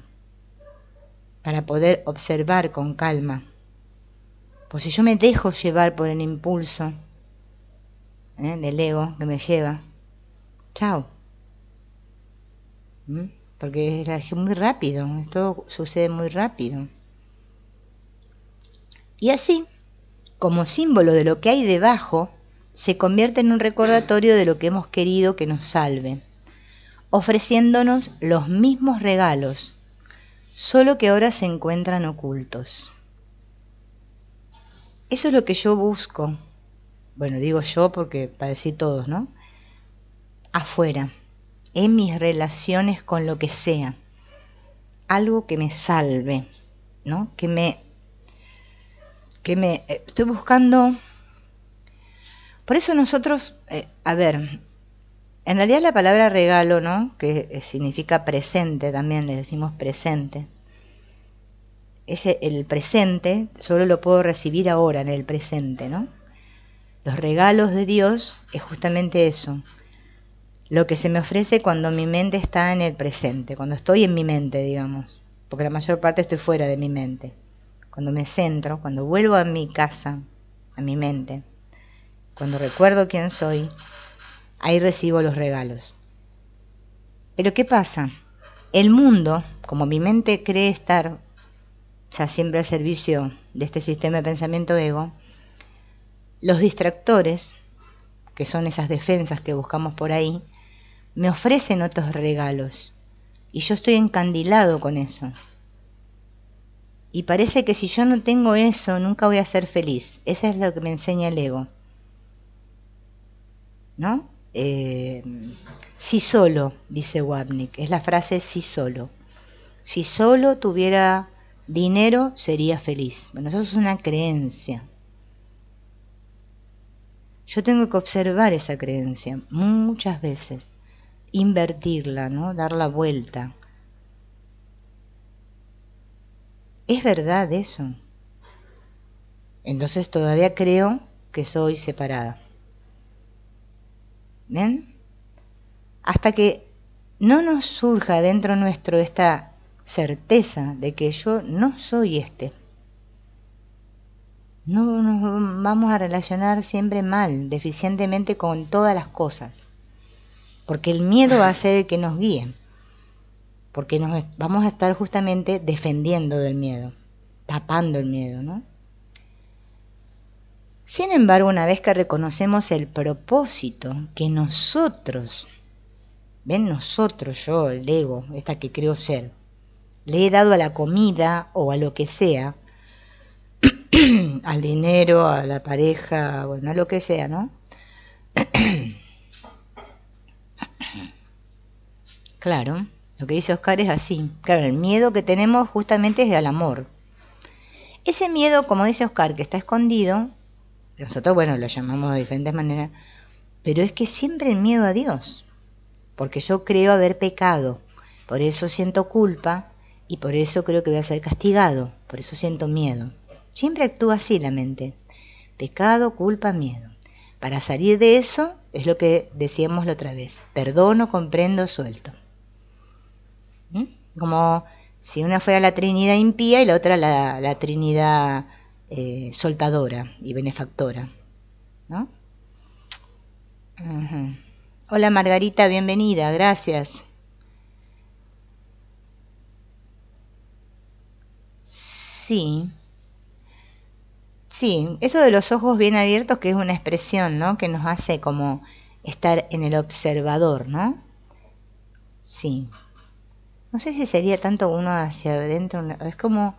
para poder observar con calma. Pues si yo me dejo llevar por el impulso eh, del ego que me lleva, chao. ¿Mm? Porque es muy rápido, esto sucede muy rápido. Y así, como símbolo de lo que hay debajo, se convierte en un recordatorio de lo que hemos querido que nos salve, ofreciéndonos los mismos regalos, solo que ahora se encuentran ocultos. Eso es lo que yo busco. Bueno, digo yo porque para todos, ¿no? Afuera, en mis relaciones con lo que sea. Algo que me salve, ¿no? Que me que me eh, estoy buscando. Por eso nosotros, eh, a ver, en realidad la palabra regalo, ¿no? Que eh, significa presente también, le decimos presente. Ese, el presente solo lo puedo recibir ahora, en el presente, ¿no? Los regalos de Dios es justamente eso, lo que se me ofrece cuando mi mente está en el presente, cuando estoy en mi mente, digamos, porque la mayor parte estoy fuera de mi mente cuando me centro, cuando vuelvo a mi casa, a mi mente, cuando recuerdo quién soy, ahí recibo los regalos. Pero ¿qué pasa? El mundo, como mi mente cree estar ya siempre al servicio de este sistema de pensamiento ego, los distractores, que son esas defensas que buscamos por ahí, me ofrecen otros regalos. Y yo estoy encandilado con eso. Y parece que si yo no tengo eso, nunca voy a ser feliz. Eso es lo que me enseña el ego. ¿No? Eh, si solo, dice Wapnick, es la frase si solo. Si solo tuviera dinero, sería feliz. Bueno, eso es una creencia. Yo tengo que observar esa creencia muchas veces, invertirla, ¿no? Dar la vuelta ¿Es verdad eso? Entonces todavía creo que soy separada. ¿Ven? Hasta que no nos surja dentro nuestro esta certeza de que yo no soy este. No nos vamos a relacionar siempre mal, deficientemente con todas las cosas, porque el miedo va a ser el que nos guíe porque nos vamos a estar justamente defendiendo del miedo, tapando el miedo, ¿no? Sin embargo, una vez que reconocemos el propósito que nosotros, ven nosotros, yo, el ego, esta que creo ser, le he dado a la comida o a lo que sea, al dinero, a la pareja, bueno, a lo que sea, ¿no? claro. Lo que dice Oscar es así. Claro, el miedo que tenemos justamente es al amor. Ese miedo, como dice Oscar, que está escondido, nosotros, bueno, lo llamamos de diferentes maneras, pero es que siempre el miedo a Dios, porque yo creo haber pecado, por eso siento culpa y por eso creo que voy a ser castigado, por eso siento miedo. Siempre actúa así la mente, pecado, culpa, miedo. Para salir de eso es lo que decíamos la otra vez, perdono, comprendo, suelto. ¿Mm? Como si una fuera la Trinidad impía y la otra la, Trinidad eh, soltadora y benefactora. ¿no? Hola Margarita, bienvenida, gracias. Sí. Sí, eso de los ojos bien abiertos que es una expresión, ¿no? Que nos hace como estar en el observador, ¿no? Sí, no sé si sería tanto uno hacia adentro, es como...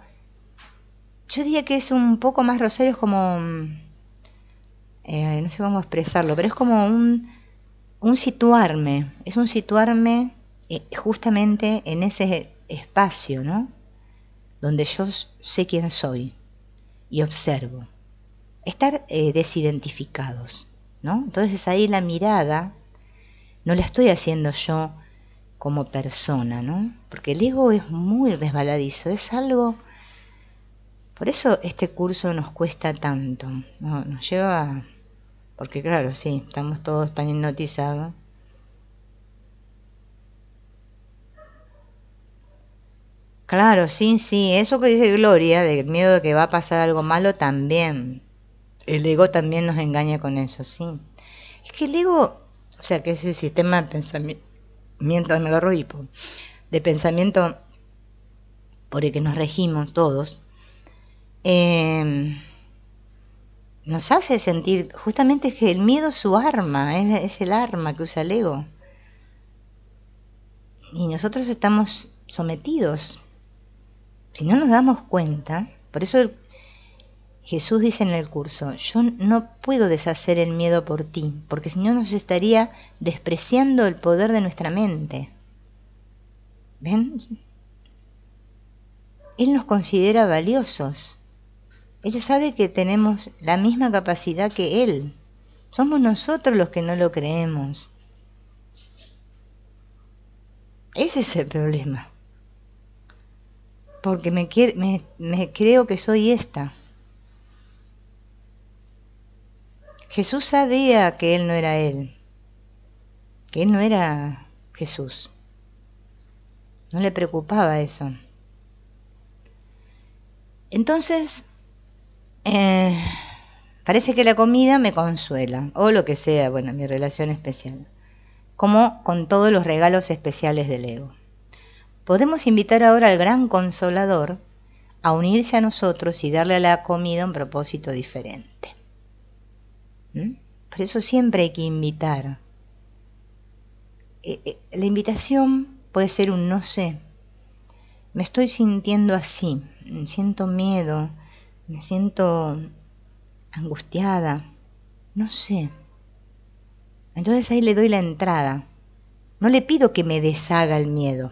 Yo diría que es un poco más rosario, es como... Mm, eh, no sé cómo expresarlo, pero es como un, un situarme, es un situarme eh, justamente en ese espacio, ¿no? Donde yo sé quién soy y observo. Estar eh, desidentificados, ¿no? Entonces ahí la mirada no la estoy haciendo yo como persona, ¿no? Porque el ego es muy resbaladizo, es algo... Por eso este curso nos cuesta tanto, ¿no? nos lleva... Porque claro, sí, estamos todos tan hipnotizados. Claro, sí, sí, eso que dice Gloria, del miedo de que va a pasar algo malo también. El ego también nos engaña con eso, sí. Es que el ego, o sea, que es el sistema de pensamiento mientras me agarro hipo, de pensamiento por el que nos regimos todos, em, nos hace sentir justamente que el miedo es su arma, es, es el arma que usa el ego. Y nosotros estamos sometidos. Si no nos damos cuenta, por eso el Jesús dice en el curso, yo no puedo deshacer el miedo por ti, porque si no nos estaría despreciando el poder de nuestra mente. ¿Ven? Él nos considera valiosos. Él sabe que tenemos la misma capacidad que Él. Somos nosotros los que no lo creemos. Ese es el problema. Porque me, me creo que soy esta. Jesús sabía que él no era él, que él no era Jesús. No le preocupaba eso. Entonces, eh, parece que la comida me consuela, o lo que sea, bueno, mi relación especial, como con todos los regalos especiales del ego. Podemos invitar ahora al gran consolador a unirse a nosotros y darle a la comida un propósito diferente. ¿Eh? Por eso siempre hay que invitar. Eh, eh, la invitación puede ser un no sé. Me estoy sintiendo así, siento miedo, me siento angustiada, no sé. Entonces ahí le doy la entrada. No le pido que me deshaga el miedo,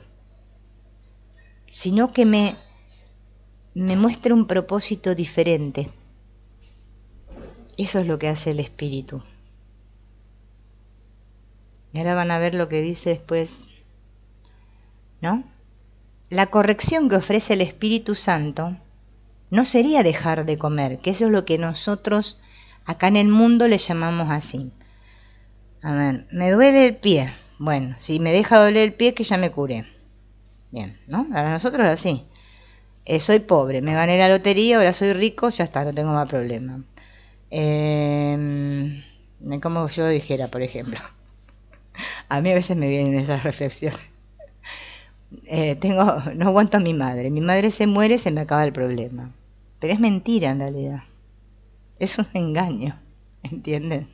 sino que me, me muestre un propósito diferente. Eso es lo que hace el espíritu. Y ahora van a ver lo que dice después, ¿no? La corrección que ofrece el Espíritu Santo no sería dejar de comer, que eso es lo que nosotros acá en el mundo le llamamos así. A ver, me duele el pie. Bueno, si me deja doler el pie, que ya me curé. Bien, ¿no? Para nosotros es así. Eh, soy pobre, me gané la lotería, ahora soy rico, ya está, no tengo más problema. Eh, como yo dijera, por ejemplo. A mí a veces me vienen esas reflexiones. Eh, tengo, no aguanto a mi madre. Mi madre se muere, se me acaba el problema. Pero es mentira en realidad. Es un engaño, ¿entienden?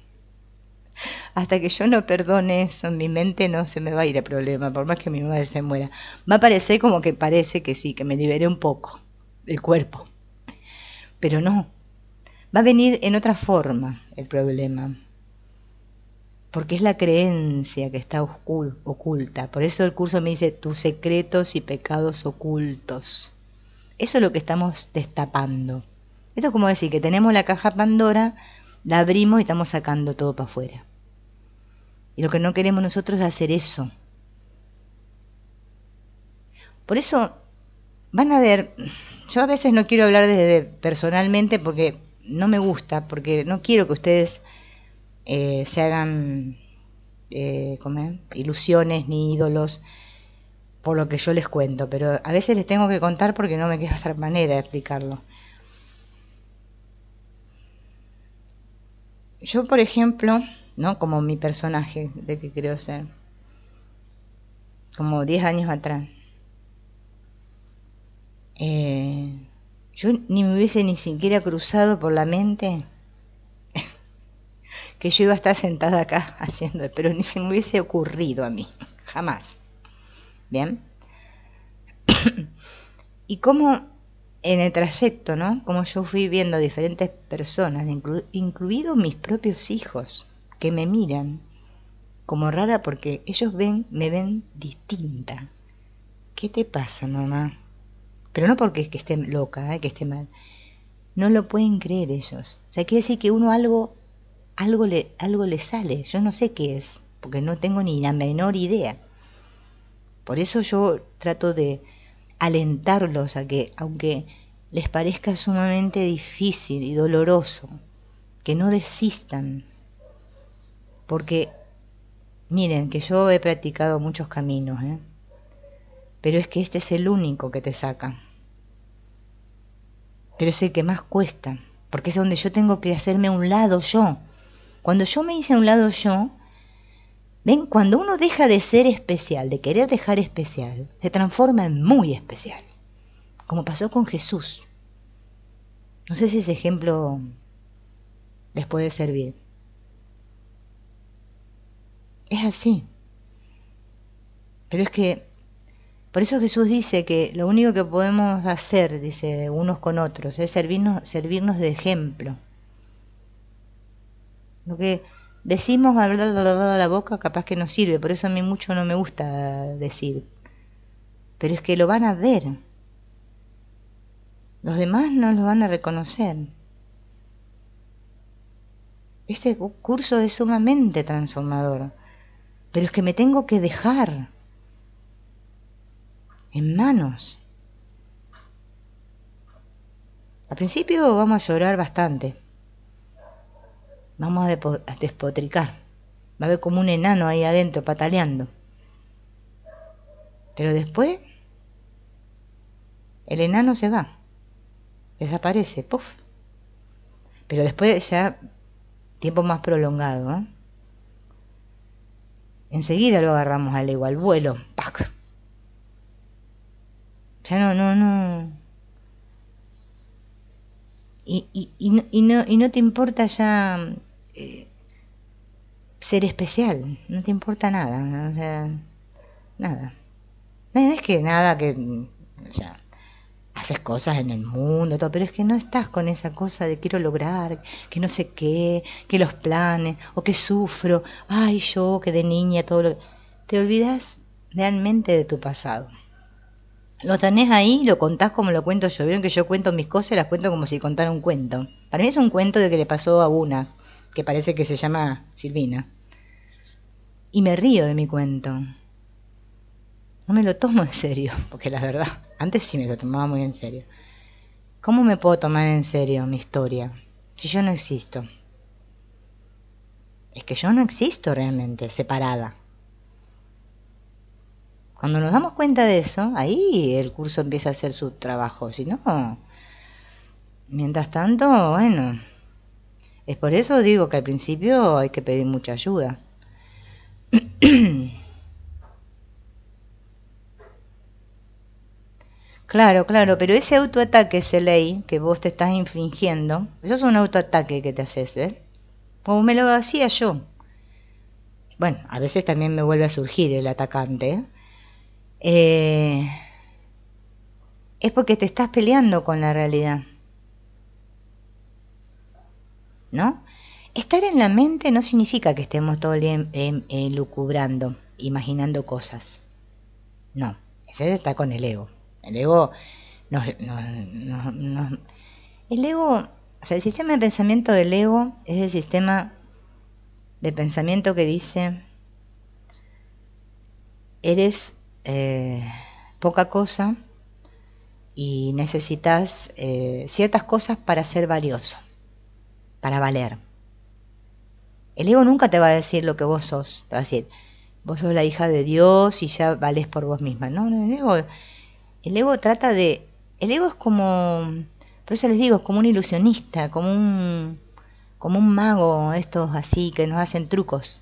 Hasta que yo no perdone eso, en mi mente no se me va a ir el problema, por más que mi madre se muera. Va a parecer como que parece que sí, que me liberé un poco del cuerpo. Pero no, va a venir en otra forma el problema, porque es la creencia que está oculta. Por eso el curso me dice tus secretos y pecados ocultos. Eso es lo que estamos destapando. Esto es como decir que tenemos la caja Pandora, la abrimos y estamos sacando todo para afuera. Y lo que no queremos nosotros es hacer eso. Por eso van a ver, yo a veces no quiero hablar desde personalmente porque no me gusta porque no quiero que ustedes eh, se hagan eh, ilusiones ni ídolos por lo que yo les cuento, pero a veces les tengo que contar porque no me queda otra manera de explicarlo. Yo, por ejemplo, ¿no? Como mi personaje de que creo ser, como 10 años atrás, eh, yo ni me hubiese ni siquiera cruzado por la mente que yo iba a estar sentada acá haciendo, pero ni se me hubiese ocurrido a mí, jamás. Bien. y como en el trayecto, ¿no? Como yo fui viendo diferentes personas, Incluido mis propios hijos, que me miran como rara porque ellos ven, me ven distinta. ¿Qué te pasa, mamá? pero no porque esté loca, eh, que esté mal. No lo pueden creer ellos. O sea, quiere decir que uno algo, algo le, algo le sale. Yo no sé qué es, porque no tengo ni la menor idea. Por eso yo trato de alentarlos a que, aunque les parezca sumamente difícil y doloroso, que no desistan. Porque, miren, que yo he practicado muchos caminos, ¿eh? pero es que este es el único que te saca pero es el que más cuesta, porque es donde yo tengo que hacerme un lado yo. Cuando yo me hice a un lado yo, ven, cuando uno deja de ser especial, de querer dejar especial, se transforma en muy especial, como pasó con Jesús. No sé si ese ejemplo les puede servir. Es así. Pero es que por eso Jesús dice que lo único que podemos hacer, dice, unos con otros, es servirnos, servirnos de ejemplo. Lo que decimos hablar a la boca capaz que no sirve, por eso a mí mucho no me gusta decir. Pero es que lo van a ver. Los demás no lo van a reconocer. Este curso es sumamente transformador, pero es que me tengo que dejar en manos. Al principio vamos a llorar bastante. Vamos a despotricar. Va a haber como un enano ahí adentro pataleando. Pero después, el enano se va. Desaparece, puff. Pero después ya tiempo más prolongado. ¿eh? Enseguida lo agarramos al al vuelo. ¡Pac! O no, no, no. Y, y, no, no, te importa ya eh, ser especial, no te importa nada, o sea, nada. No, es que nada que, o sea, haces cosas en el mundo, todo, pero es que no estás con esa cosa de quiero lograr, que no sé qué, que los planes, o que sufro, ay yo que de niña todo Te olvidas realmente de tu pasado. Lo tenés ahí, lo contás como lo cuento yo. Vieron que yo cuento mis cosas y las cuento como si contara un cuento. Para mí es un cuento de que le pasó a una, que parece que se llama Silvina. Y me río de mi cuento. No me lo tomo en serio, porque la verdad, antes sí me lo tomaba muy en serio. ¿Cómo me puedo tomar en serio mi historia si yo no existo? Es que yo no existo realmente separada. Cuando nos damos cuenta de eso, ahí el curso empieza a hacer su trabajo. Si no, mientras tanto, bueno, es por eso digo que al principio hay que pedir mucha ayuda. Claro, claro, pero ese autoataque, ese ley que vos te estás infringiendo, eso es un autoataque que te haces, ¿ves? ¿eh? Como me lo hacía yo. Bueno, a veces también me vuelve a surgir el atacante, ¿eh? Eh, es porque te estás peleando con la realidad. ¿No? Estar en la mente no significa que estemos todo el día lucubrando, imaginando cosas. No, eso está con el ego. El ego el ego, o sea, el sistema de pensamiento del ego es el sistema de pensamiento que dice, eres eh, poca cosa y necesitas eh, ciertas cosas para ser valioso, para valer. El ego nunca te va a decir lo que vos sos, decir, vos sos la hija de Dios y ya vales por vos misma. No, no, el ego, el ego trata de, el ego es como, por eso les digo, es como un ilusionista, como un, como un mago, estos así que nos hacen trucos.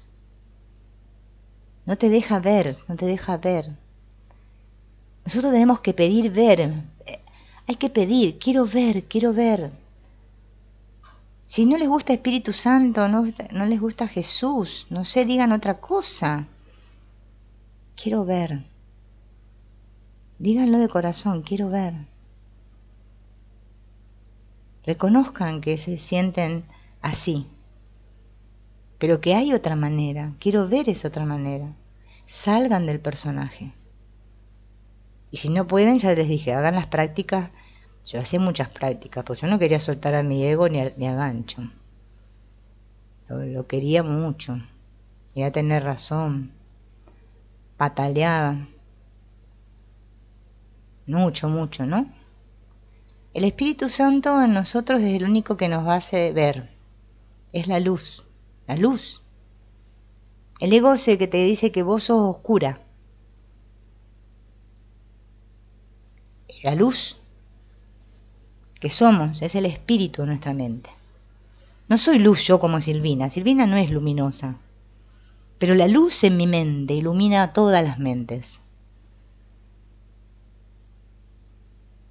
No te deja ver, no te deja ver, nosotros tenemos que pedir ver. Eh, hay que pedir, quiero ver, quiero ver. Si no les gusta Espíritu Santo, no, les gusta Jesús, no sé, digan otra cosa. Quiero ver. Díganlo de corazón, quiero ver. Reconozcan que se sienten así, pero que hay otra manera, quiero ver esa otra manera. Salgan del personaje. Y si no pueden, ya les dije, hagan las prácticas. Yo hacía muchas prácticas, porque yo no quería soltar a mi ego ni a, ni gancho. Lo, quería mucho. Quería a tener razón. Pataleaba. Mucho, mucho, ¿no? El Espíritu Santo en nosotros es el único que nos hace ver. Es la luz. La luz. El ego es el que te dice que vos sos oscura la luz que somos, es el espíritu de nuestra mente. No soy luz yo como Silvina, Silvina no es luminosa, pero la luz en mi mente ilumina todas las mentes.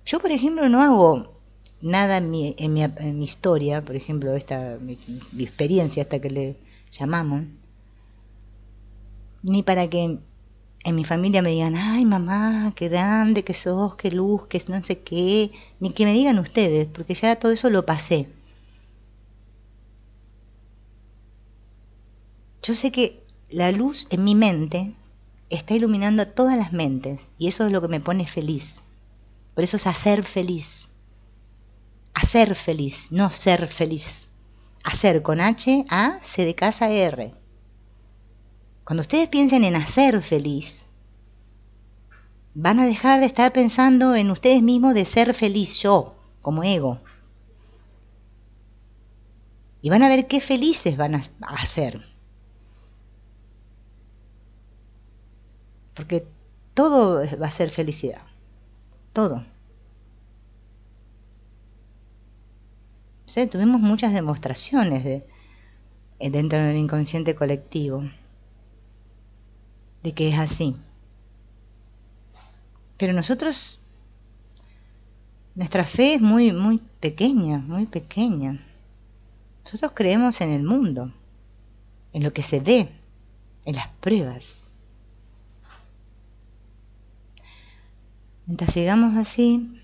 Yo, por ejemplo, no hago nada en mi, historia, por ejemplo, esta, mi, experiencia, esta que le llamamos, ni para que en mi familia me digan, ay mamá, qué grande que sos, qué luz, que no sé qué, ni que me digan ustedes, porque ya todo eso lo pasé. Yo sé que la luz en mi mente está iluminando a todas las mentes y eso es lo que me pone feliz. Por eso es hacer feliz. Hacer feliz, no ser feliz. Hacer con H, A, C de casa, R. Cuando ustedes piensen en hacer feliz, van a dejar de estar pensando en ustedes mismos de ser feliz yo, como ego. Y van a ver qué felices van a, hacer, Porque todo va a ser felicidad. Todo. Tuvimos muchas demostraciones de, dentro del inconsciente colectivo de que es así. Pero nosotros, nuestra fe es muy, muy pequeña, muy pequeña. Nosotros creemos en el mundo, en lo que se ve, en las pruebas. Mientras sigamos así,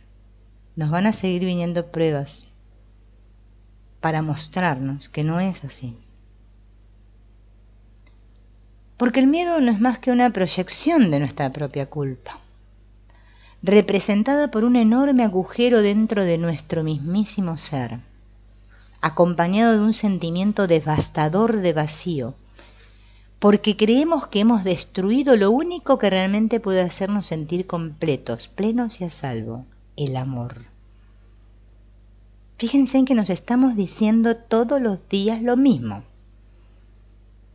nos van a seguir viniendo pruebas para mostrarnos que no es así porque el miedo no es más que una proyección de nuestra propia culpa, representada por un enorme agujero dentro de nuestro mismísimo ser, acompañado de un sentimiento devastador de vacío, porque creemos que hemos destruido lo único que realmente puede hacernos sentir completos, plenos y a salvo, el amor. Fíjense en que nos estamos diciendo todos los días lo mismo.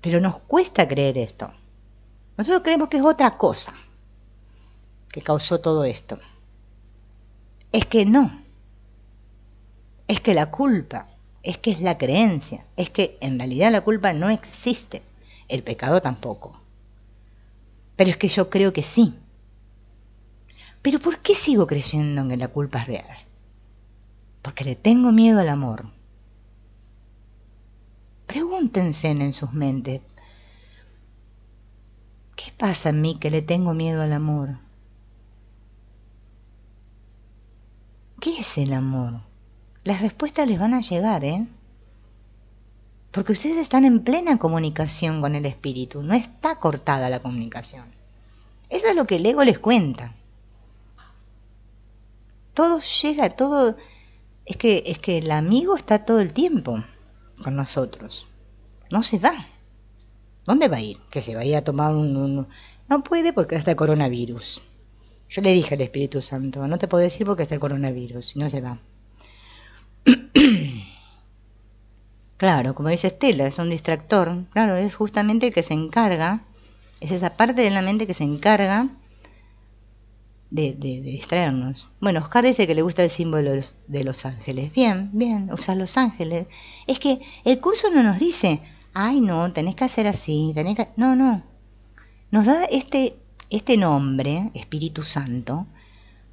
Pero nos cuesta creer esto. Nosotros creemos que es otra cosa que causó todo esto. Es que no. Es que la culpa, es que es la creencia, es que en realidad la culpa no existe, el pecado tampoco. Pero es que yo creo que sí. Pero ¿por qué sigo creyendo en que la culpa es real? Porque le tengo miedo al amor, Pregúntense en sus mentes, ¿qué pasa en mí que le tengo miedo al amor? ¿Qué es el amor? Las respuestas les van a llegar, ¿eh? Porque ustedes están en plena comunicación con el espíritu, no está cortada la comunicación. Eso es lo que el ego les cuenta. Todo llega, todo... Es que, es que el amigo está todo el tiempo con nosotros. No se da. ¿Dónde va a ir? Que se vaya a tomar un, No puede porque está el coronavirus. Yo le dije al Espíritu Santo, no te puedo decir porque está el coronavirus, no se va. claro, como dice Estela, es un distractor. Claro, es justamente el que se encarga, es esa parte de la mente que se encarga de, de, distraernos. Bueno, Oscar dice que le gusta el símbolo de Los Ángeles. Bien, bien, usar Los Ángeles. Es que el curso no nos dice, ay no, tenés que hacer así, tenés que... No, no. Nos da este, este nombre, Espíritu Santo,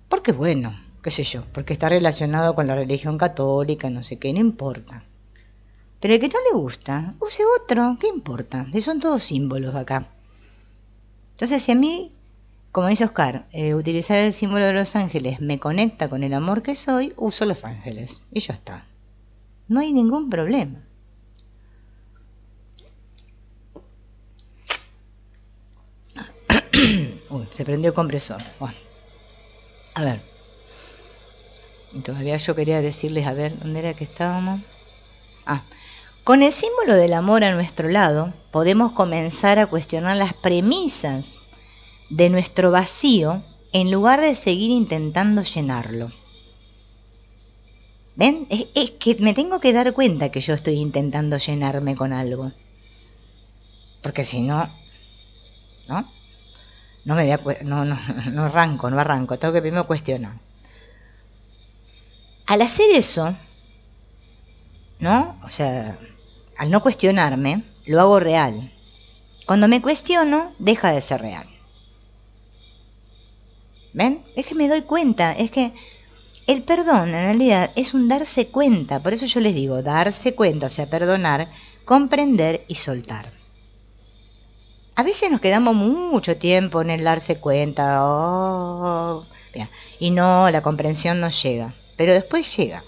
porque bueno, qué sé yo, porque está relacionado con la religión católica, no sé qué, no importa. Pero el que no le gusta, use otro, ¿qué importa? Son todos símbolos acá. Entonces, si a mí como dice Oscar, eh, utilizar el símbolo de los ángeles me conecta con el amor que soy, uso los ángeles y ya está. No hay ningún problema. se prendió el compresor. A ver. Todavía yo quería decirles, a ver, ¿dónde era que estábamos? Ah. Con el símbolo del amor a nuestro lado, podemos comenzar a cuestionar las premisas de nuestro vacío en lugar de seguir intentando llenarlo. ¿Ven? Es, que me tengo que dar cuenta que yo estoy intentando llenarme con algo. Porque si no, ¿no? No me no, no, no arranco, no arranco. Tengo que primero cuestionar. Al hacer eso, ¿no? O sea, al no cuestionarme, lo hago real. Cuando me cuestiono, deja de ser real. ¿Ven? Es que me doy cuenta, es que el perdón en realidad es un darse cuenta, por eso yo les digo, darse cuenta, o sea, perdonar, comprender y soltar. A veces nos quedamos mucho tiempo en el darse cuenta, oh, y no, la comprensión no llega, pero después llega.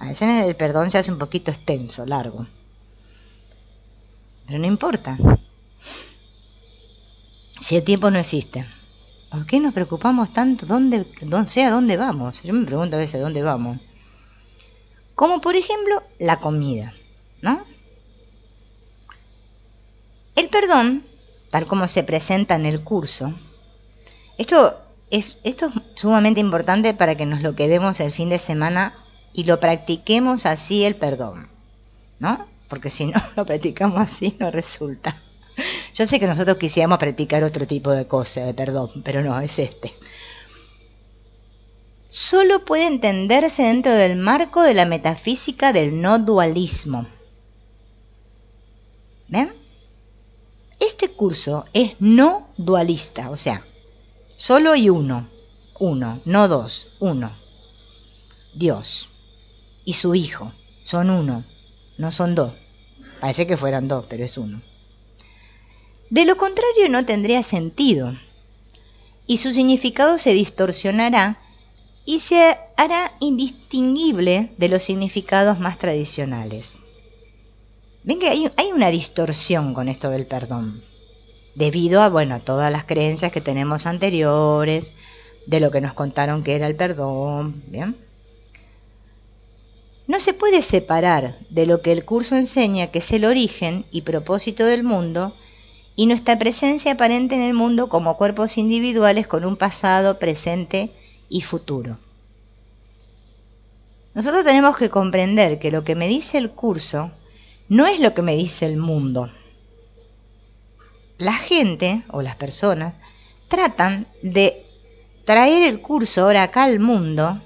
A veces el perdón se hace un poquito extenso, largo. Pero no importa. Si el tiempo no existe. ¿Por qué nos preocupamos tanto dónde, dónde sea dónde vamos? Yo me pregunto a veces dónde vamos. Como por ejemplo la comida, ¿no? El perdón, tal como se presenta en el curso, esto es, esto es sumamente importante para que nos lo quedemos el fin de semana y lo practiquemos así el perdón, ¿no? Porque si no lo practicamos así no resulta. Yo sé que nosotros quisiéramos practicar otro tipo de cosas, perdón, pero no, es este. Solo puede entenderse dentro del marco de la metafísica del no dualismo. ¿Ven? Este curso es no dualista, o sea, solo hay uno, uno, no dos, uno. Dios y su Hijo son uno, no son dos. Parece que fueran dos, pero es uno. De lo contrario no tendría sentido y su significado se distorsionará y se hará indistinguible de los significados más tradicionales. Ven que hay, una distorsión con esto del perdón, debido a bueno, todas las creencias que tenemos anteriores, de lo que nos contaron que era el perdón, ¿bien? No se puede separar de lo que el curso enseña que es el origen y propósito del mundo y nuestra presencia aparente en el mundo como cuerpos individuales con un pasado, presente y futuro. Nosotros tenemos que comprender que lo que me dice el curso no es lo que me dice el mundo. La gente o las personas tratan de traer el curso ahora acá al mundo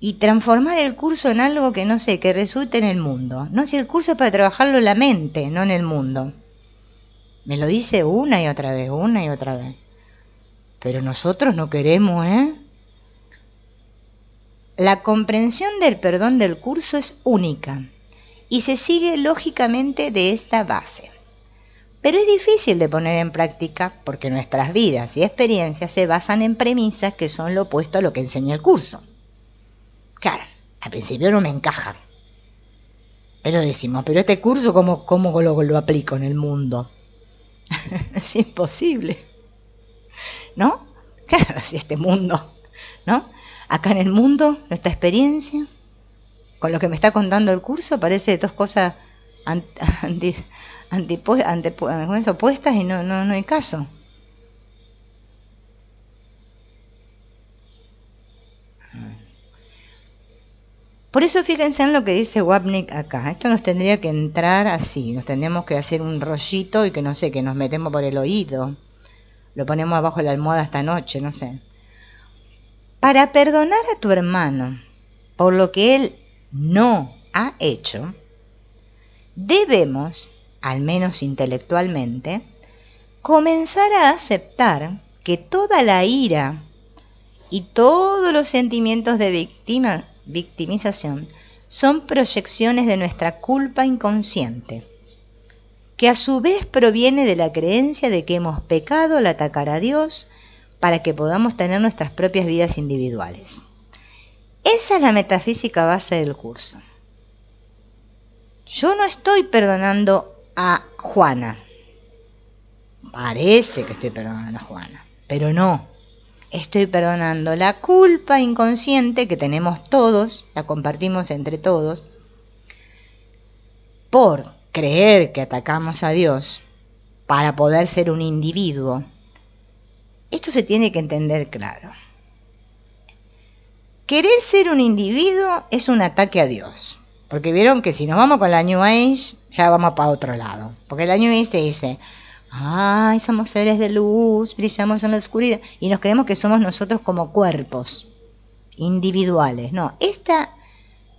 y transformar el curso en algo que no sé, que resulte en el mundo. No, si el curso es para trabajarlo en la mente, no en el mundo. Me lo dice una y otra vez, una y otra vez. Pero nosotros no queremos, ¿eh? La comprensión del perdón del curso es única y se sigue lógicamente de esta base. Pero es difícil de poner en práctica porque nuestras vidas y experiencias se basan en premisas que son lo opuesto a lo que enseña el curso. Claro, al principio no me encaja. Pero decimos, pero este curso, ¿cómo, cómo lo, lo aplico en el mundo? es imposible. ¿No? Claro, si este mundo, ¿no? Acá en el mundo, nuestra experiencia, con lo que me está contando el curso, parece dos cosas opuestas y no hay caso. Por eso fíjense en lo que dice Wapnik acá. Esto nos tendría que entrar así. Nos tendríamos que hacer un rollito y que no sé, que nos metemos por el oído. Lo ponemos abajo de la almohada esta noche, no sé. Para perdonar a tu hermano por lo que él no ha hecho, debemos, al menos intelectualmente, comenzar a aceptar que toda la ira y todos los sentimientos de víctima victimización, son proyecciones de nuestra culpa inconsciente, que a su vez proviene de la creencia de que hemos pecado al atacar a Dios para que podamos tener nuestras propias vidas individuales. Esa es la metafísica base del curso. Yo no estoy perdonando a Juana. Parece que estoy perdonando a Juana, pero no estoy perdonando la culpa inconsciente que tenemos todos, la compartimos entre todos, por creer que atacamos a Dios para poder ser un individuo. Esto se tiene que entender claro. Querer ser un individuo es un ataque a Dios. Porque vieron que si nos vamos con la New Age, ya vamos para otro lado. Porque la New Age te dice, ay, somos seres de luz, brillamos en la oscuridad, y nos creemos que somos nosotros como cuerpos individuales. No, esta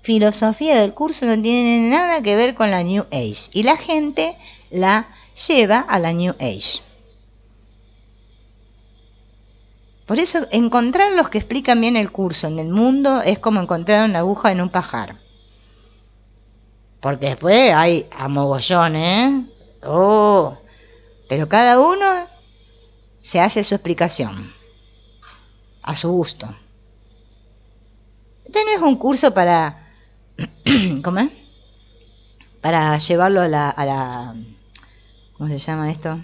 filosofía del curso no tiene nada que ver con la New Age, y la gente la lleva a la New Age. Por eso encontrar los que explican bien el curso en el mundo es como encontrar una aguja en un pajar. Porque después hay a ¿eh? Oh. Pero cada uno se hace su explicación, a su gusto. Este no es un curso para... ¿Cómo es? Para llevarlo a la, ¿Cómo se llama esto?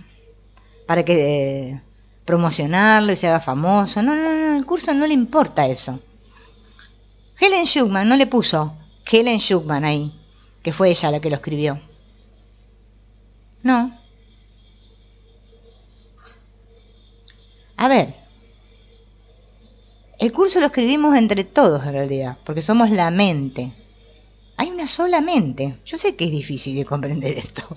Para que... Eh, promocionarlo y se haga famoso. No, no, no, el curso no le importa eso. Helen Schuckman no le puso Helen Schuckman ahí, que fue ella la que lo escribió. No, A ver, el curso lo escribimos entre todos en realidad, porque somos la mente. Hay una sola mente. Yo sé que es difícil de comprender esto,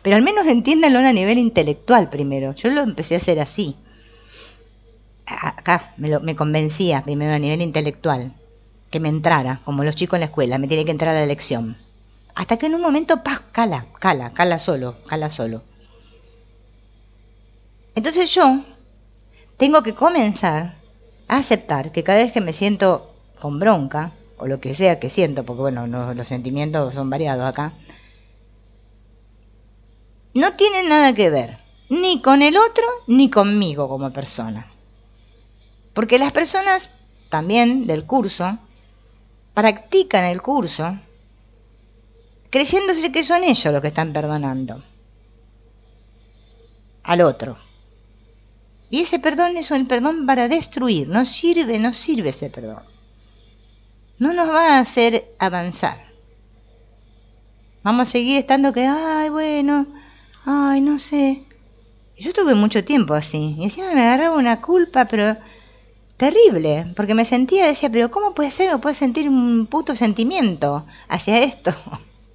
pero al menos entiéndanlo a nivel intelectual primero. Yo lo empecé a hacer así. Acá me, lo, me convencía primero a nivel intelectual que me entrara, como los chicos en la escuela, me tiene que entrar a la lección. Hasta que en un momento, ¡pah! cala, cala, cala solo, cala solo. Entonces yo tengo que comenzar a aceptar que cada vez que me siento con bronca, o lo que sea que siento, porque bueno, los, sentimientos son variados acá, no tiene nada que ver ni con el otro ni conmigo como persona. Porque las personas también del curso practican el curso creyéndose que son ellos los que están perdonando al otro. Y ese perdón es un perdón para destruir, no sirve, no sirve ese perdón. No nos va a hacer avanzar. Vamos a seguir estando que, ay, bueno, ay, no sé. Yo tuve mucho tiempo así. Y encima me agarraba una culpa, pero terrible. Porque me sentía, decía, pero ¿cómo puede ser? o puede sentir un puto sentimiento hacia esto?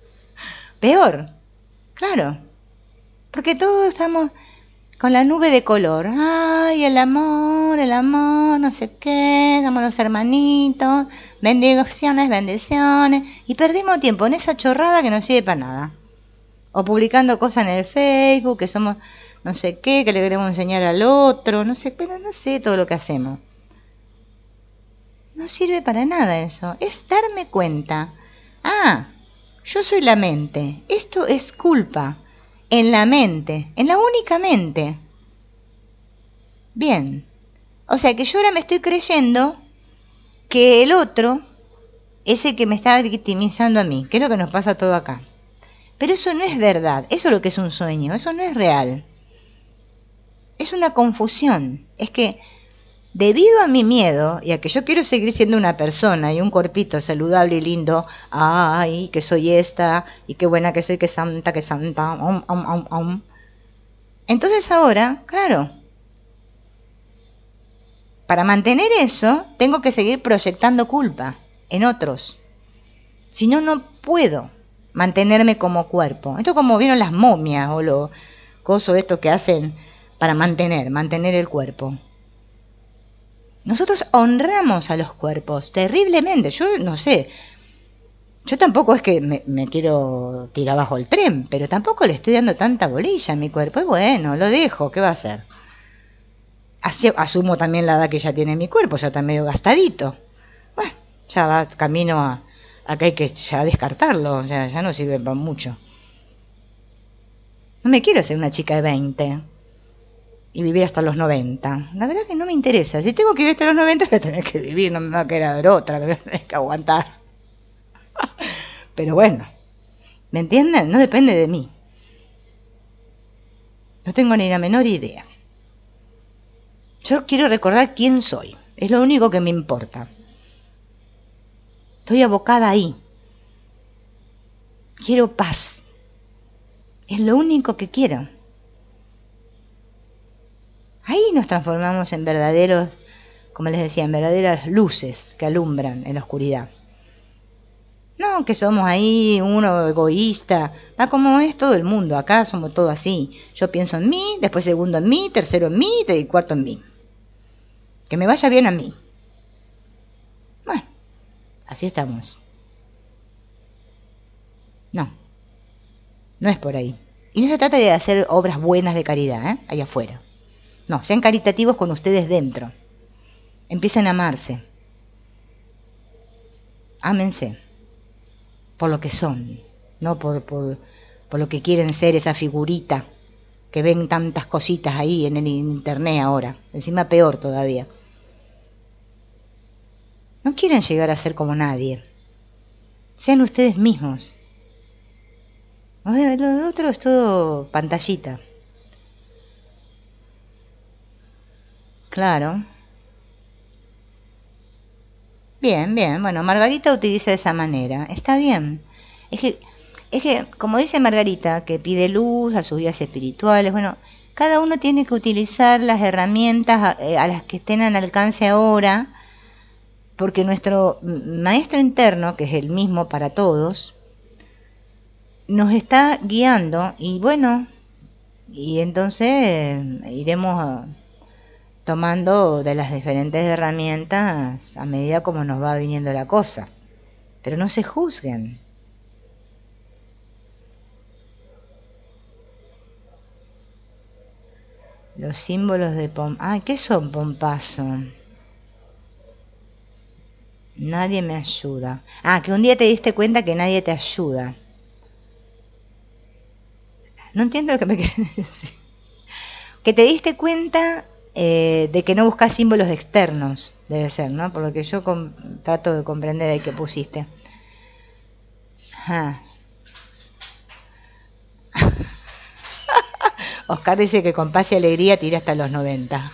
Peor. Claro. Porque todos estamos con la nube de color. Ay, el amor, el amor, no sé qué, somos los hermanitos, bendiciones, bendiciones. Y perdemos tiempo en esa chorrada que no sirve para nada. O publicando cosas en el Facebook, que somos no sé qué, que le queremos enseñar al otro, no sé, pero no sé todo lo que hacemos. No sirve para nada eso. Es darme cuenta. Ah, yo soy la mente. Esto es culpa en la mente, en la única mente. Bien. O sea que yo ahora me estoy creyendo que el otro es el que me está victimizando a mí, que es lo que nos pasa todo acá. Pero eso no es verdad, eso es lo que es un sueño, eso no es real. Es una confusión, es que Debido a mi miedo y a que yo quiero seguir siendo una persona y un cuerpito saludable y lindo, ay, que soy esta, y qué buena que soy, que santa, que santa, entonces ahora, claro, para mantener eso tengo que seguir proyectando culpa en otros. Si no, no puedo mantenerme como cuerpo. Esto como vieron las momias o los cosas estos que hacen para mantener, mantener el cuerpo. Nosotros honramos a los cuerpos terriblemente. Yo no sé. Yo tampoco es que me, quiero tirar bajo el tren, pero tampoco le estoy dando tanta bolilla a mi cuerpo. Y bueno, lo dejo, ¿qué va a hacer? asumo también la edad que ya tiene mi cuerpo, ya está medio gastadito. Bueno, ya va camino a, que hay que descartarlo, o sea, ya no sirve para mucho. No me quiero hacer una chica de 20 y vivir hasta los 90. La verdad que no me interesa. Si tengo que vivir hasta los 90, voy a tener que vivir, no me va a quedar otra, me voy a tener que aguantar. Pero bueno, ¿me entienden? No depende de mí. No tengo ni la menor idea. Yo quiero recordar quién soy. Es lo único que me importa. Estoy abocada ahí. Quiero paz. Es lo único que quiero nos transformamos en verdaderos, como les decía, en verdaderas luces que alumbran en la oscuridad. No, que somos ahí uno egoísta, va como es todo el mundo, acá somos todo así. Yo pienso en mí, después segundo en mí, tercero en mí y cuarto en mí. Que me vaya bien a mí. Bueno, así estamos. No, no es por ahí. Y no se trata de hacer obras buenas de caridad, ¿eh? allá afuera. No, sean caritativos con ustedes dentro. Empiecen a amarse. Ámense por lo que son, no por, por, lo que quieren ser esa figurita que ven tantas cositas ahí en el internet ahora. Encima peor todavía. No quieren llegar a ser como nadie. Sean ustedes mismos. Lo otro es todo pantallita. claro. Bien, bien. Bueno, Margarita utiliza de esa manera. Está bien. Es que, es que, como dice Margarita, que pide luz a sus guías espirituales, bueno, cada uno tiene que utilizar las herramientas a, eh, las que estén al alcance ahora, porque nuestro maestro interno, que es el mismo para todos, nos está guiando y bueno, y entonces eh, iremos a tomando de las diferentes herramientas a medida como nos va viniendo la cosa. Pero no se juzguen. Los símbolos de pom... Ah, ¿qué son pompazo? Nadie me ayuda. Ah, que un día te diste cuenta que nadie te ayuda. No entiendo lo que me quieres decir. Que te diste cuenta eh, de que no buscas símbolos externos, debe ser, ¿no? Por lo que yo trato de comprender el que pusiste. Ah. Oscar dice que con paz y alegría tira hasta los 90.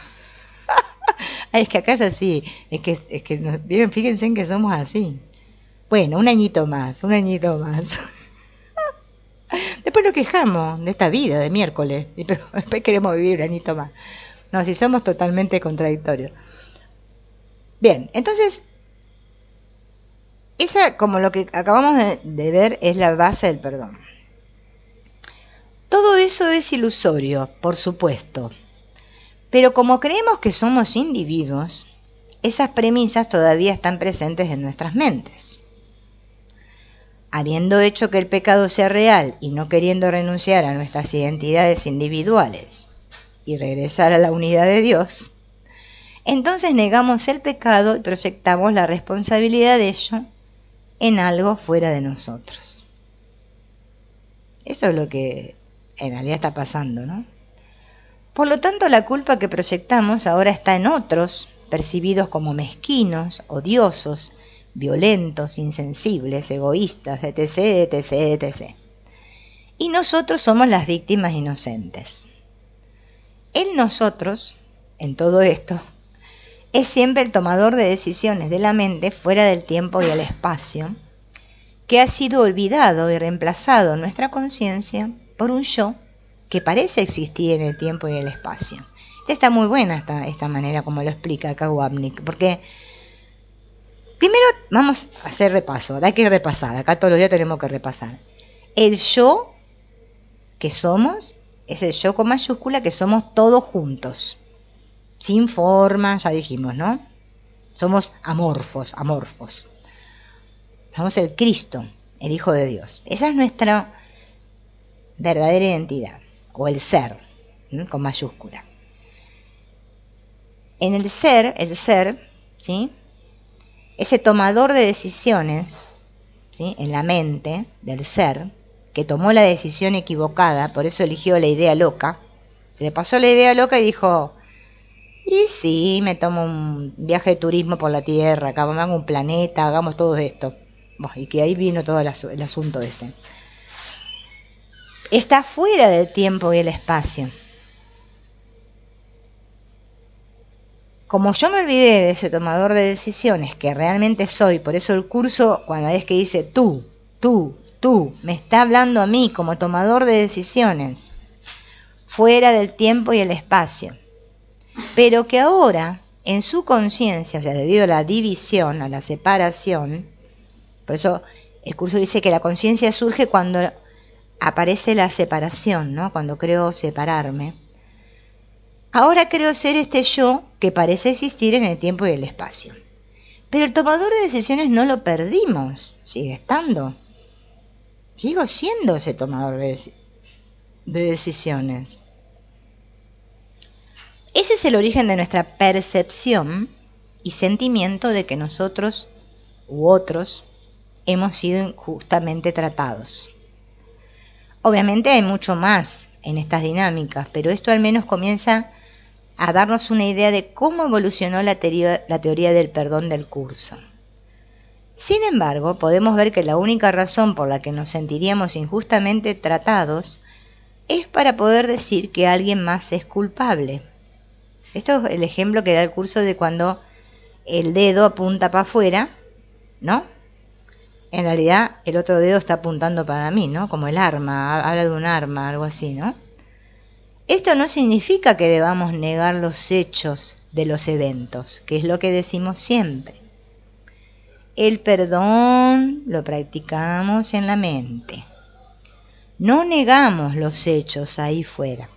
es que acá es así, es que, es que fíjense en que somos así. Bueno, un añito más, un añito más. Después nos quejamos de esta vida de miércoles, pero después queremos vivir un añito más si somos totalmente contradictorios. Bien, entonces, esa, como lo que acabamos de ver, es la base del perdón. Todo eso es ilusorio, por supuesto. Pero como creemos que somos individuos, esas premisas todavía están presentes en nuestras mentes. Habiendo hecho que el pecado sea real y no queriendo renunciar a nuestras identidades individuales, y regresar a la unidad de Dios, entonces negamos el pecado y proyectamos la responsabilidad de ello en algo fuera de nosotros. Eso es lo que en realidad está pasando, ¿no? Por lo tanto, la culpa que proyectamos ahora está en otros, percibidos como mezquinos, odiosos, violentos, insensibles, egoístas, etc., etc., etc. Y nosotros somos las víctimas inocentes. El nosotros, en todo esto, es siempre el tomador de decisiones de la mente fuera del tiempo y el espacio, que ha sido olvidado y reemplazado en nuestra conciencia por un yo que parece existir en el tiempo y el espacio. Está muy buena esta, manera como lo explica acá porque primero vamos a hacer repaso, hay que repasar, acá todos los días tenemos que repasar. El yo que somos ese yo con mayúscula que somos todos juntos, sin forma, ya dijimos, ¿no? Somos amorfos, amorfos. Somos el Cristo, el Hijo de Dios. Esa es nuestra verdadera identidad, o el ser, con mayúscula. En el ser, el ser, ¿sí? Ese tomador de decisiones, ¿sí? En la mente del ser, que tomó la decisión equivocada, por eso eligió la idea loca, se le pasó la idea loca y dijo, y sí, me tomo un viaje de turismo por la Tierra, acabamos un planeta, hagamos todo esto. y que ahí vino todo el, asunto este. Está fuera del tiempo y el espacio. Como yo me olvidé de ese tomador de decisiones que realmente soy, por eso el curso, cuando es que dice tú, tú, tú, me está hablando a mí como tomador de decisiones, fuera del tiempo y el espacio, pero que ahora en su conciencia, o sea, debido a la división, a la separación, por eso el curso dice que la conciencia surge cuando aparece la separación, ¿no? Cuando creo separarme. Ahora creo ser este yo que parece existir en el tiempo y el espacio. Pero el tomador de decisiones no lo perdimos, sigue estando sigo siendo ese tomador de, decisiones. Ese es el origen de nuestra percepción y sentimiento de que nosotros u otros hemos sido injustamente tratados. Obviamente hay mucho más en estas dinámicas, pero esto al menos comienza a darnos una idea de cómo evolucionó la teoría del perdón del curso. Sin embargo, podemos ver que la única razón por la que nos sentiríamos injustamente tratados es para poder decir que alguien más es culpable. Esto es el ejemplo que da el curso de cuando el dedo apunta para afuera, ¿no? En realidad el otro dedo está apuntando para mí, ¿no? Como el arma, habla de un arma, algo así, ¿no? Esto no significa que debamos negar los hechos de los eventos, que es lo que decimos siempre. El perdón lo practicamos en la mente. No negamos los hechos ahí fuera.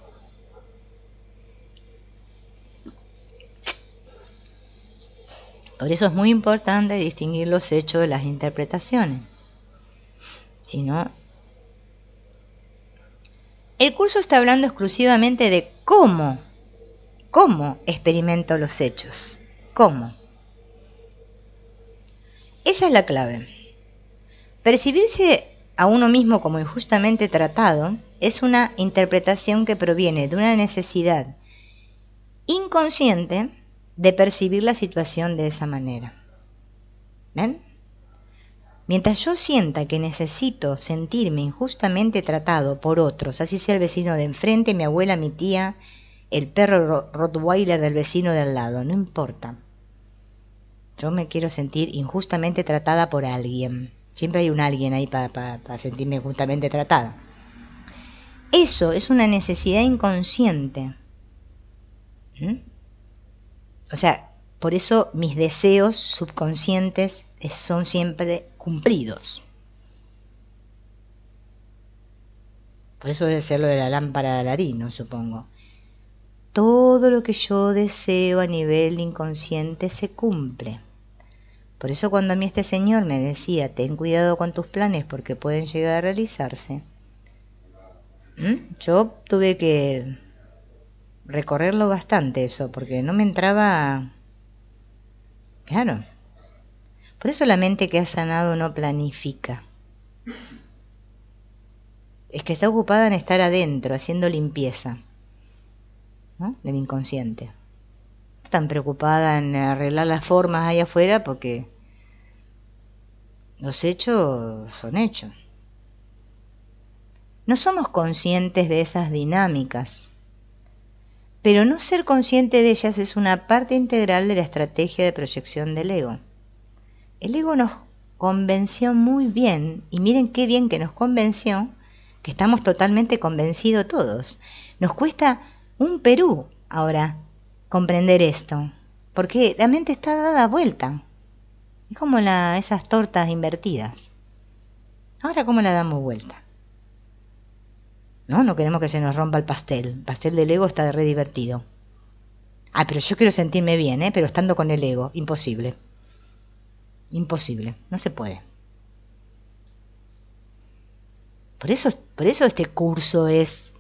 Por eso es muy importante distinguir los hechos de las interpretaciones. Si no, el curso está hablando exclusivamente de cómo, cómo experimento los hechos, cómo. Esa es la clave. Percibirse a uno mismo como injustamente tratado es una interpretación que proviene de una necesidad inconsciente de percibir la situación de esa manera. ¿Ven? Mientras yo sienta que necesito sentirme injustamente tratado por otros, así sea el vecino de enfrente, mi abuela, mi tía, el perro Rottweiler del vecino de al lado, no importa. Yo me quiero sentir injustamente tratada por alguien. Siempre hay un alguien ahí para sentirme injustamente tratada. Eso es una necesidad inconsciente. ¿Mm? O sea, por eso mis deseos subconscientes son siempre cumplidos. Por eso debe ser lo de la lámpara de Aladino, supongo. Todo lo que yo deseo a nivel inconsciente se cumple. Por eso cuando a mí este señor me decía, ten cuidado con tus planes porque pueden llegar a realizarse, yo tuve que recorrerlo bastante eso, porque no me entraba... Claro. Por eso la mente que ha sanado no planifica. Es que está ocupada en estar adentro, haciendo limpieza ¿no? del inconsciente tan preocupada en arreglar las formas ahí afuera porque los hechos son hechos. No somos conscientes de esas dinámicas, pero no ser consciente de ellas es una parte integral de la estrategia de proyección del ego. El ego nos convenció muy bien, y miren qué bien que nos convenció, que estamos totalmente convencidos todos. Nos cuesta un Perú ahora comprender esto, porque la mente está dada vuelta. Es como la, esas tortas invertidas. Ahora, ¿cómo la damos vuelta? No, no queremos que se nos rompa el pastel. El pastel del ego está re divertido. Ah, pero yo quiero sentirme bien, ¿eh? Pero estando con el ego, imposible. Imposible, no se puede. Por eso, por eso este curso es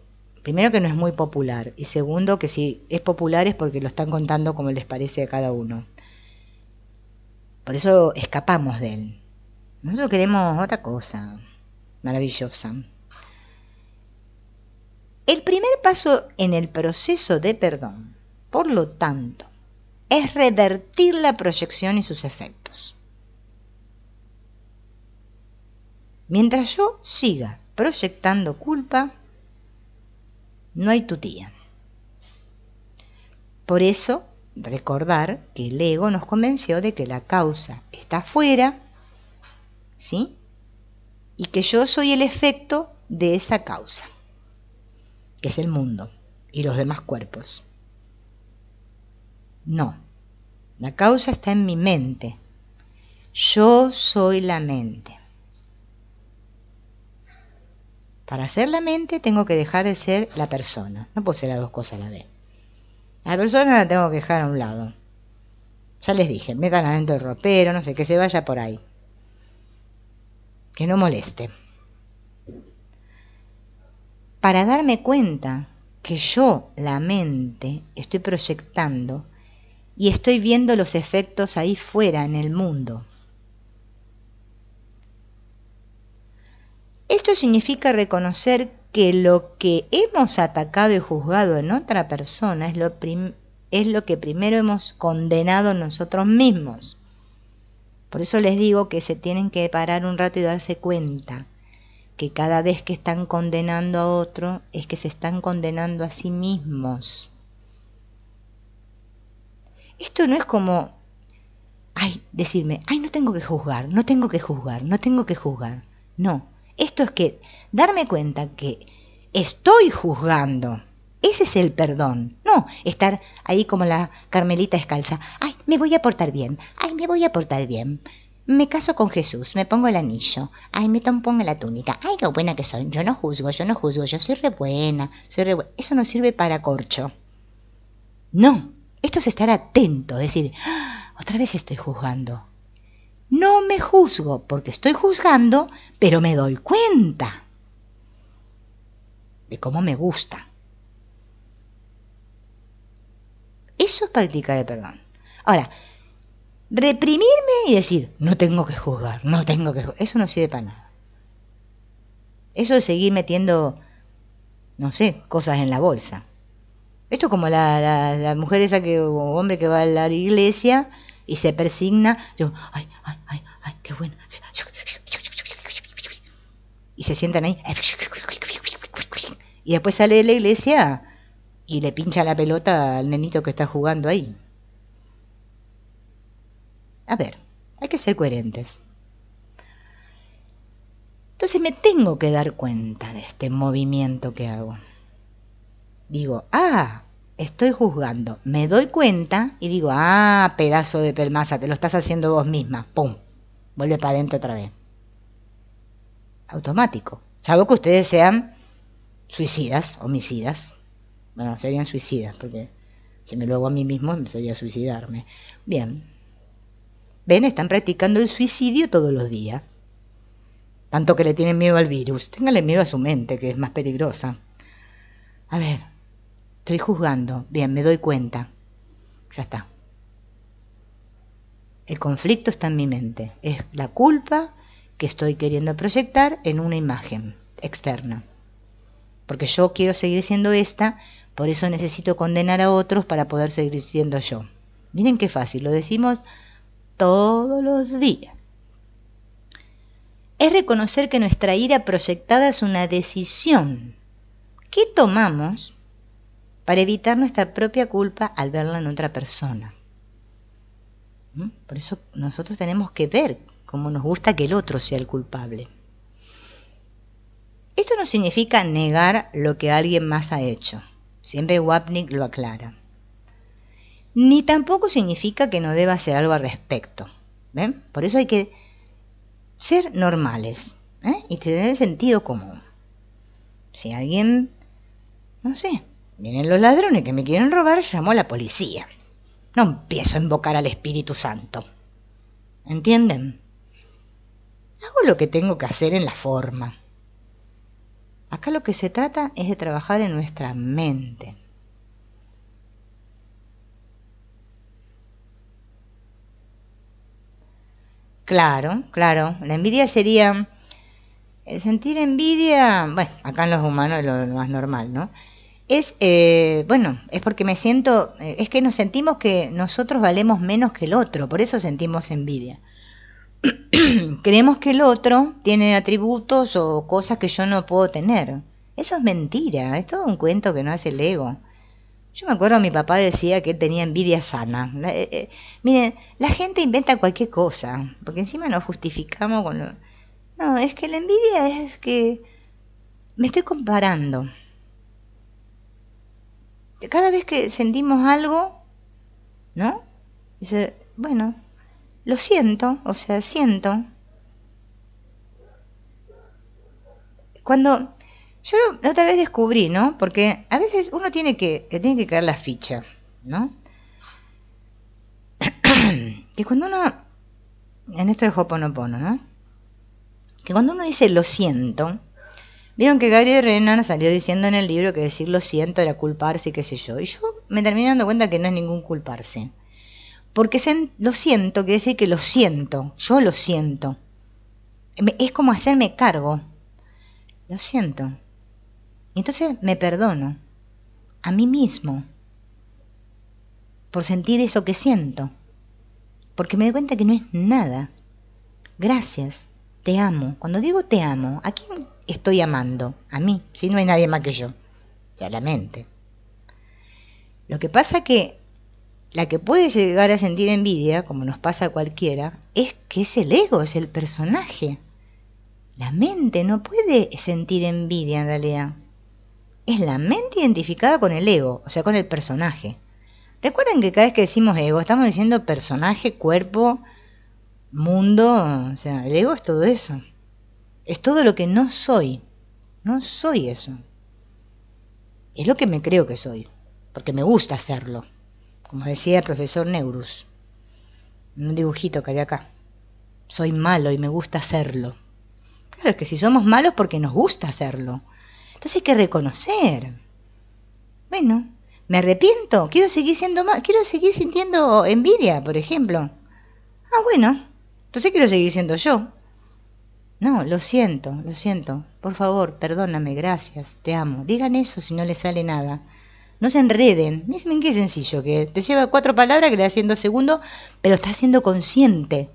primero que no es muy popular y segundo que si es popular es porque lo están contando como les parece a cada uno. Por eso escapamos de él. Nosotros queremos otra cosa maravillosa. El primer paso en el proceso de perdón, por lo tanto, es revertir la proyección y sus efectos. Mientras yo siga proyectando culpa, no hay tutía. Por eso, recordar que el ego nos convenció de que la causa está afuera, ¿sí? Y que yo soy el efecto de esa causa, que es el mundo y los demás cuerpos. No, la causa está en mi mente. Yo soy la mente. Para ser la mente tengo que dejar de ser la persona. No puedo ser las dos cosas a la vez. la persona la tengo que dejar a un lado. Ya les dije, la dentro el ropero, no sé, que se vaya por ahí. Que no moleste. Para darme cuenta que yo, la mente, estoy proyectando y estoy viendo los efectos ahí fuera en el mundo. Esto significa reconocer que lo que hemos atacado y juzgado en otra persona es lo, que primero hemos condenado nosotros mismos. Por eso les digo que se tienen que parar un rato y darse cuenta que cada vez que están condenando a otro es que se están condenando a sí mismos. Esto no es como, ay, decirme, ay, no tengo que juzgar, no tengo que juzgar, no tengo que juzgar. No, esto es que darme cuenta que estoy juzgando. Ese es el perdón. No estar ahí como la Carmelita descalza. Ay, me voy a portar bien. Ay, me voy a portar bien. Me caso con Jesús, me pongo el anillo. Ay, me pongo la túnica. Ay, lo buena que soy. Yo no juzgo, yo no juzgo, yo soy re buena, soy re Eso no sirve para corcho. No, esto es estar atento, decir, ah, otra vez estoy juzgando. No me juzgo porque estoy juzgando, pero me doy cuenta de cómo me gusta. Eso es práctica de perdón. Ahora, reprimirme y decir, no tengo que juzgar, no tengo que juzgar, eso no sirve para nada. Eso es seguir metiendo, no sé, cosas en la bolsa. Esto es como la, la, mujer esa que, o hombre que va a la iglesia y se persigna, yo, ay, ay, ay, qué bueno. Y se sientan ahí. Y después sale de la iglesia y le pincha la pelota al nenito que está jugando ahí. A ver, hay que ser coherentes. Entonces me tengo que dar cuenta de este movimiento que hago. Digo, ah, estoy juzgando, me doy cuenta y digo, ah, pedazo de pelmaza, te lo estás haciendo vos misma, ¡pum! Vuelve para adentro otra vez. Automático. Salvo que ustedes sean suicidas, homicidas. Bueno, serían suicidas, porque si me lo hago a mí mismo sería suicidarme. Bien. Ven, están practicando el suicidio todos los días. Tanto que le tienen miedo al virus. Ténganle miedo a su mente, que es más peligrosa. A ver, Estoy juzgando. Bien, me doy cuenta. Ya está. El conflicto está en mi mente. Es la culpa que estoy queriendo proyectar en una imagen externa. Porque yo quiero seguir siendo esta, por eso necesito condenar a otros para poder seguir siendo yo. Miren qué fácil, lo decimos todos los días. Es reconocer que nuestra ira proyectada es una decisión que tomamos para evitar nuestra propia culpa al verla en otra persona. ¿Mm? Por eso nosotros tenemos que ver cómo nos gusta que el otro sea el culpable. Esto no significa negar lo que alguien más ha hecho, siempre Wapnick lo aclara. Ni tampoco significa que no deba hacer algo al respecto. Por eso hay que ser normales ¿eh? y tener el sentido común. Si alguien, no sé, Vienen los ladrones que me quieren robar, llamo a la policía. No empiezo a invocar al Espíritu Santo. ¿Entienden? Hago lo que tengo que hacer en la forma. Acá lo que se trata es de trabajar en nuestra mente. Claro, claro. La envidia sería... El sentir envidia, bueno, acá en los humanos es lo más normal, ¿no? es, eh, bueno, es porque me siento, eh, es que nos sentimos que nosotros valemos menos que el otro, por eso sentimos envidia. Creemos que el otro tiene atributos o cosas que yo no puedo tener. Eso es mentira, es todo un cuento que no hace el ego. Yo me acuerdo mi papá decía que él tenía envidia sana. Eh, eh, miren, la gente inventa cualquier cosa, porque encima nos justificamos con lo... No, es que la envidia es que me estoy comparando cada vez que sentimos algo, ¿no? Dice, bueno, lo siento, o sea, siento. Cuando yo otra vez descubrí, ¿no? Porque a veces uno tiene que, tiene que caer la ficha, ¿no? que cuando uno, en esto es Hoponopono, ¿no? Que cuando uno dice lo siento, Vieron que Gary Renan salió diciendo en el libro que decir lo siento era culparse y qué sé yo. Y yo me terminé dando cuenta que no es ningún culparse. Porque lo siento quiere decir que lo siento. Yo lo siento. Es como hacerme cargo. Lo siento. Y Entonces me perdono. A mí mismo. Por sentir eso que siento. Porque me doy cuenta que no es nada. Gracias te amo. Cuando digo te amo, ¿a quién estoy amando? A mí, si no hay nadie más que yo. Ya la mente. Lo que pasa que la que puede llegar a sentir envidia, como nos pasa a cualquiera, es que es el ego, es el personaje. La mente no puede sentir envidia en realidad. Es la mente identificada con el ego, o sea, con el personaje. Recuerden que cada vez que decimos ego, estamos diciendo personaje, cuerpo, mundo, o sea, el ego es todo eso. Es todo lo que no soy. No soy eso. Es lo que me creo que soy, porque me gusta hacerlo. Como decía el profesor Neurus, en un dibujito que hay acá. Soy malo y me gusta hacerlo. Claro, es que si somos malos porque nos gusta hacerlo. Entonces hay que reconocer. Bueno, me arrepiento, quiero seguir siendo mal, quiero seguir sintiendo envidia, por ejemplo. Ah, bueno, entonces quiero seguir siendo yo. No, lo siento, lo siento. Por favor, perdóname, gracias, te amo. Digan eso si no les sale nada. No se enreden. Miren qué sencillo, que te lleva cuatro palabras que le haciendo segundo, pero estás siendo consciente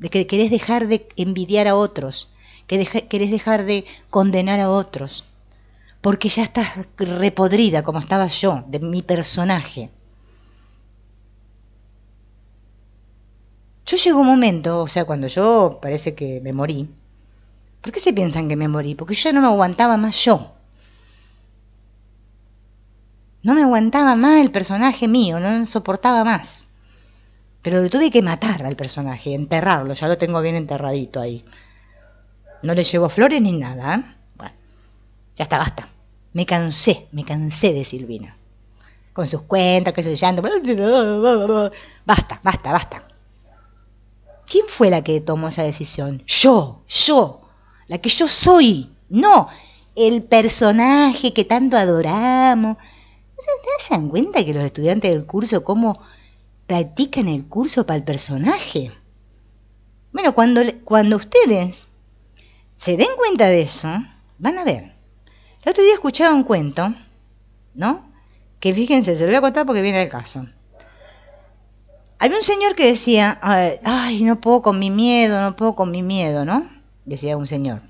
de que querés dejar de envidiar a otros, que querés dejar de condenar a otros, porque ya estás repodrida como estaba yo, de mi personaje. Yo llegó un momento, o sea, cuando yo parece que me morí, ¿por qué se piensan que me morí? Porque yo no me aguantaba más yo. No me aguantaba más el personaje mío, no soportaba más. Pero tuve que matar al personaje, enterrarlo, ya lo tengo bien enterradito ahí. No le llevo flores ni nada. ¿eh? Bueno, ya está, basta. Me cansé, me cansé de Silvina. Con sus cuentas, que se llanto. Basta, basta, basta. ¿Quién fue la que tomó esa decisión? Yo, yo, la que yo soy, no el personaje que tanto adoramos. ¿No se dan cuenta que los estudiantes del curso cómo practican el curso para el personaje? Bueno, cuando, cuando ustedes se den cuenta de eso, van a ver. El otro día escuchaba un cuento, ¿no? Que fíjense, se lo voy a contar porque viene el caso. Había un señor que decía, ay, no puedo con mi miedo, no puedo con mi miedo, ¿no? Decía un señor,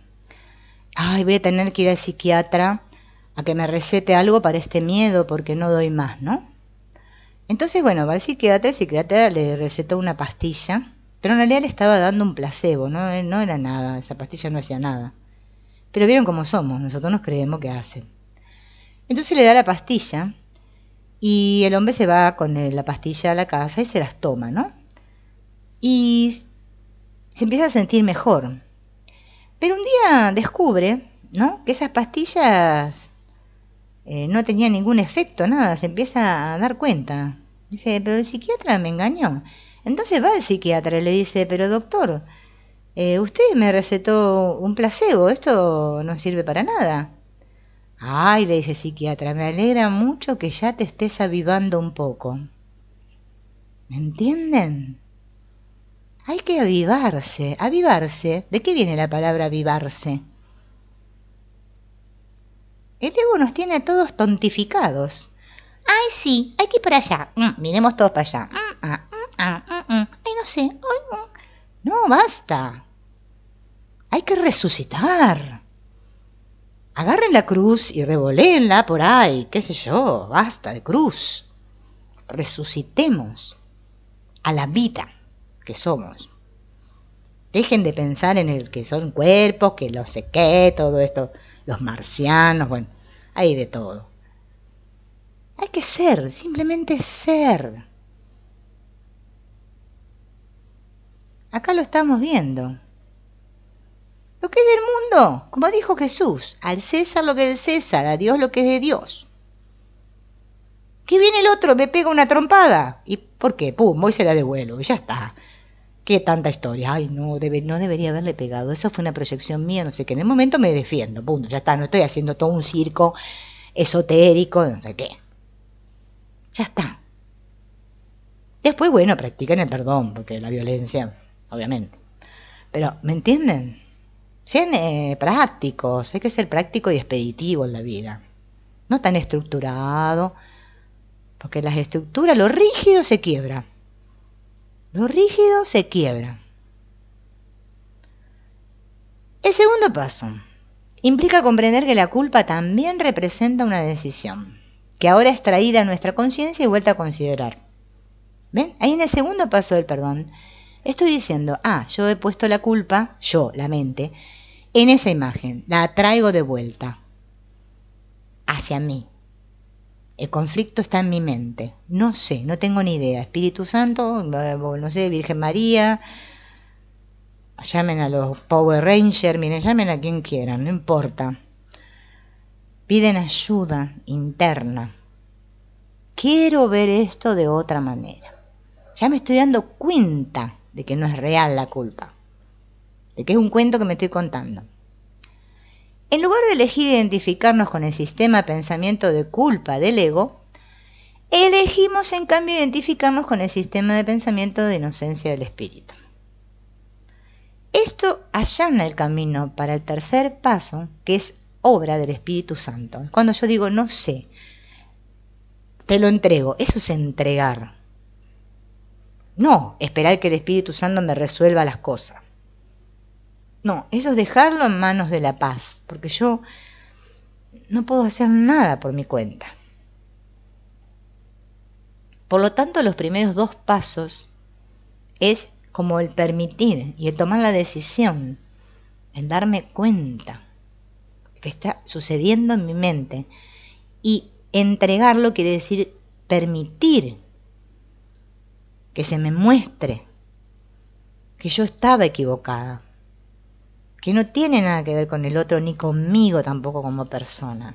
ay, voy a tener que ir al psiquiatra a que me recete algo para este miedo porque no doy más, ¿no? Entonces, bueno, va al psiquiatra, el psiquiatra le recetó una pastilla, pero en realidad le estaba dando un placebo, no, no era nada, esa pastilla no hacía nada. Pero vieron cómo somos, nosotros nos creemos que hacen. Entonces le da la pastilla y el hombre se va con eh, la pastilla a la casa y se las toma, ¿no? Y se empieza a sentir mejor. Pero un día descubre, ¿no? Que esas pastillas eh, no tenían ningún efecto, nada. Se empieza a dar cuenta. Dice, pero el psiquiatra me engañó. Entonces va el psiquiatra y le dice, pero doctor, eh, usted me recetó un placebo, esto no sirve para nada. Ay, le dice psiquiatra, me alegra mucho que ya te estés avivando un poco. ¿Me entienden? Hay que avivarse, avivarse. ¿De qué viene la palabra avivarse? El ego nos tiene a todos tontificados. Ay, sí, hay que ir para allá. Mm, miremos todos para allá. Mm, ah, mm, ah, ay, no sé. no, basta. Hay que resucitar. Agarren la cruz y revoléenla por ahí, qué sé yo, basta de cruz. Resucitemos a la vida que somos. Dejen de pensar en el que son cuerpos, que lo sé qué, todo esto, los marcianos, bueno, hay de todo. Hay que ser, simplemente ser. Acá lo estamos viendo. Lo que es del mundo, como dijo Jesús, al César lo que es del César, a Dios lo que es de Dios. Que viene el otro, me pega una trompada. ¿Y por qué? Pum, y se la devuelvo, ya está. ¿Qué tanta historia? Ay, no, no debería haberle pegado. esa fue una proyección mía, no sé qué. En el momento me defiendo, punto, ya está. No estoy haciendo todo un circo esotérico, no sé qué. Ya está. Después, bueno, practiquen el perdón, porque la violencia, obviamente. Pero, ¿me entienden? Sean eh, prácticos, hay que ser práctico y expeditivo en la vida. No tan estructurado, porque las estructuras, lo rígido se quiebra. Lo rígido se quiebra. El segundo paso implica comprender que la culpa también representa una decisión, que ahora es traída a nuestra conciencia y vuelta a considerar. ¿Ven? Ahí en el segundo paso del perdón, estoy diciendo, ah, yo he puesto la culpa, yo, la mente, en esa imagen, la traigo de vuelta hacia mí. El conflicto está en mi mente. No sé, no tengo ni idea. Espíritu Santo, no sé, Virgen María, llamen a los Power Rangers, miren, llamen a quien quieran, no importa. Piden ayuda interna. Quiero ver esto de otra manera. Ya me estoy dando cuenta de que no es real la culpa de que es un cuento que me estoy contando. En lugar de elegir identificarnos con el sistema de pensamiento de culpa del ego, elegimos en cambio identificarnos con el sistema de pensamiento de inocencia del espíritu. Esto allana el camino para el tercer paso, que es obra del Espíritu Santo. Cuando yo digo no sé, te lo entrego, eso es entregar. No esperar que el Espíritu Santo me resuelva las cosas. No, eso es dejarlo en manos de la paz, porque yo no puedo hacer nada por mi cuenta. Por lo tanto, los primeros dos pasos es como el permitir y el tomar la decisión, el darme cuenta que está sucediendo en mi mente. Y entregarlo quiere decir permitir que se me muestre que yo estaba equivocada, que no tiene nada que ver con el otro ni conmigo tampoco como persona.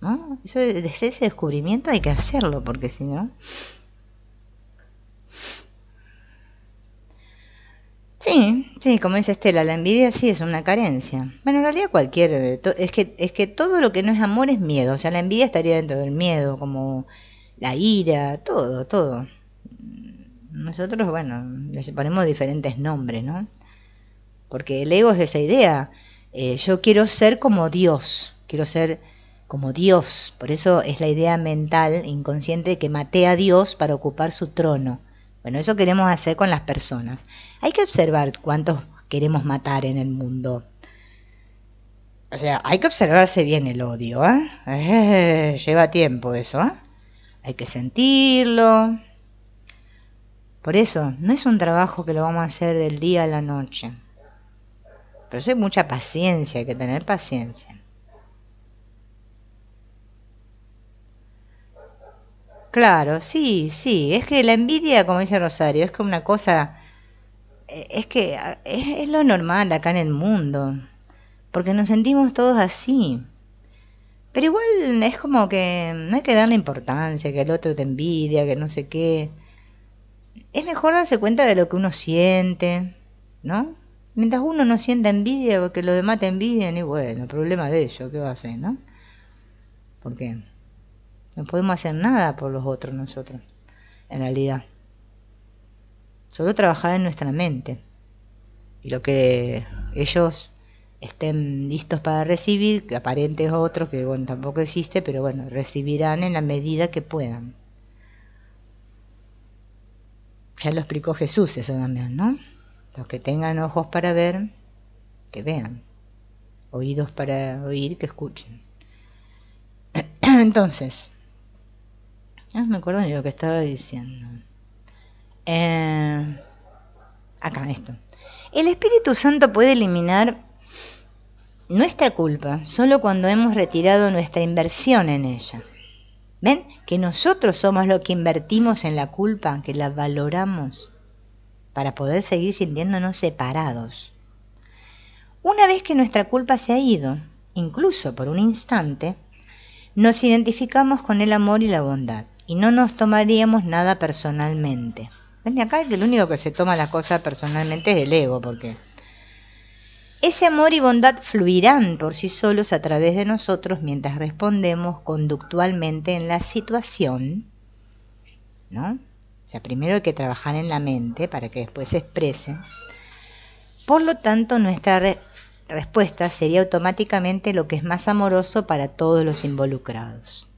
¿No? ese descubrimiento hay que hacerlo, porque si no... Sí, sí, como dice Estela, la envidia sí es una carencia. Bueno, en realidad cualquier... Eh, es que, es que todo lo que no es amor es miedo. O sea, la envidia estaría dentro del miedo, como la ira, todo, todo. Nosotros, bueno, Les ponemos diferentes nombres, ¿no? porque el ego es esa idea. Eh, yo quiero ser como Dios, quiero ser como Dios. Por eso es la idea mental inconsciente que maté a Dios para ocupar su trono. Bueno, eso queremos hacer con las personas. Hay que observar cuántos queremos matar en el mundo. O sea, hay que observarse bien el odio, ¿ah? eh, lleva tiempo eso, ¿ah? Hay que sentirlo. Por eso, no es un trabajo que lo vamos a hacer del día a la noche. Pero eso es mucha paciencia, hay que tener paciencia. Claro, sí, sí. Es que la envidia, como dice Rosario, es como una cosa. Eh, es que ah, es lo normal acá en el mundo. Porque nos sentimos todos así. Pero igual es como que no hay que darle importancia, que el otro te envidia, que no sé qué. Es mejor darse cuenta de lo que uno siente, ¿no? Mientras uno no sienta envidia porque los demás te envidian, y bueno, problema de ellos, ¿qué va a hacer, no? Porque no podemos hacer nada por los otros nosotros, en realidad. Solo trabajar en nuestra mente. Y lo que ellos estén listos para recibir, que aparentes otros, que bueno, tampoco existe, pero bueno, recibirán en la medida que puedan. Ya lo explicó Jesús eso también, ¿no? Los que tengan ojos para ver, que vean. Oídos para oír, que escuchen. Entonces, no ah, me acuerdo ni lo que estaba diciendo. Eh, acá, esto. El Espíritu Santo puede eliminar nuestra culpa solo cuando hemos retirado nuestra inversión en ella. ¿Ven? Que nosotros somos los que invertimos en la culpa, que la valoramos para poder seguir sintiéndonos separados. Una vez que nuestra culpa se ha ido, incluso por un instante, nos identificamos con el amor y la bondad y no nos tomaríamos nada personalmente. Ven acá que el único que se toma la cosa personalmente es el ego, porque ese amor y bondad fluirán por sí solos a través de nosotros mientras respondemos conductualmente en la situación, ¿no? O sea, primero hay que trabajar en la mente para que después se exprese. Por lo tanto, nuestra respuesta sería automáticamente lo que es más amoroso para todos los involucrados.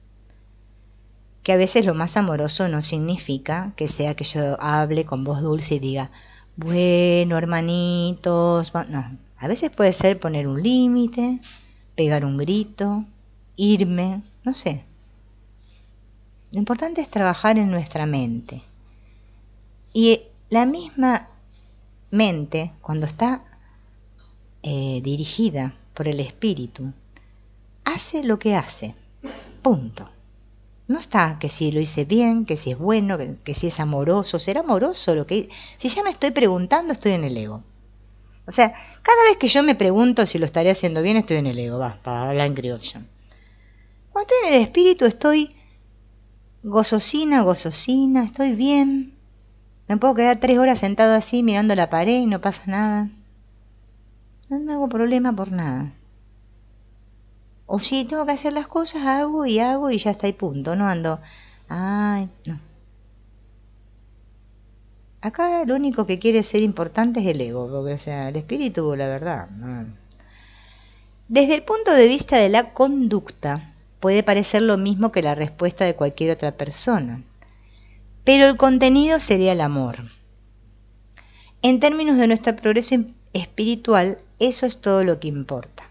Que a veces lo más amoroso no significa que sea que yo hable con voz dulce y diga, bueno, hermanitos, no. A veces puede ser poner un límite, pegar un grito, irme, no sé. Lo importante es trabajar en nuestra mente. Y la misma mente, cuando está eh, dirigida por el espíritu, hace lo que hace. Punto. No está que si lo hice bien, que si es bueno, que, si es amoroso. ¿Será amoroso lo que.? Si ya me estoy preguntando, estoy en el ego. O sea, cada vez que yo me pregunto si lo estaré haciendo bien, estoy en el ego, va, para hablar en criollo. Cuando estoy en el espíritu, estoy gozosina, gozosina, estoy bien, me puedo quedar tres horas sentado así mirando la pared y no pasa nada. No me hago problema por nada. O si tengo que hacer las cosas, hago y hago y ya está y punto. No ando. Ay, no. Acá lo único que quiere ser importante es el ego, porque o sea, el espíritu, la verdad. Desde el punto de vista de la conducta, puede parecer lo mismo que la respuesta de cualquier otra persona pero el contenido sería el amor. En términos de nuestro progreso espiritual, eso es todo lo que importa.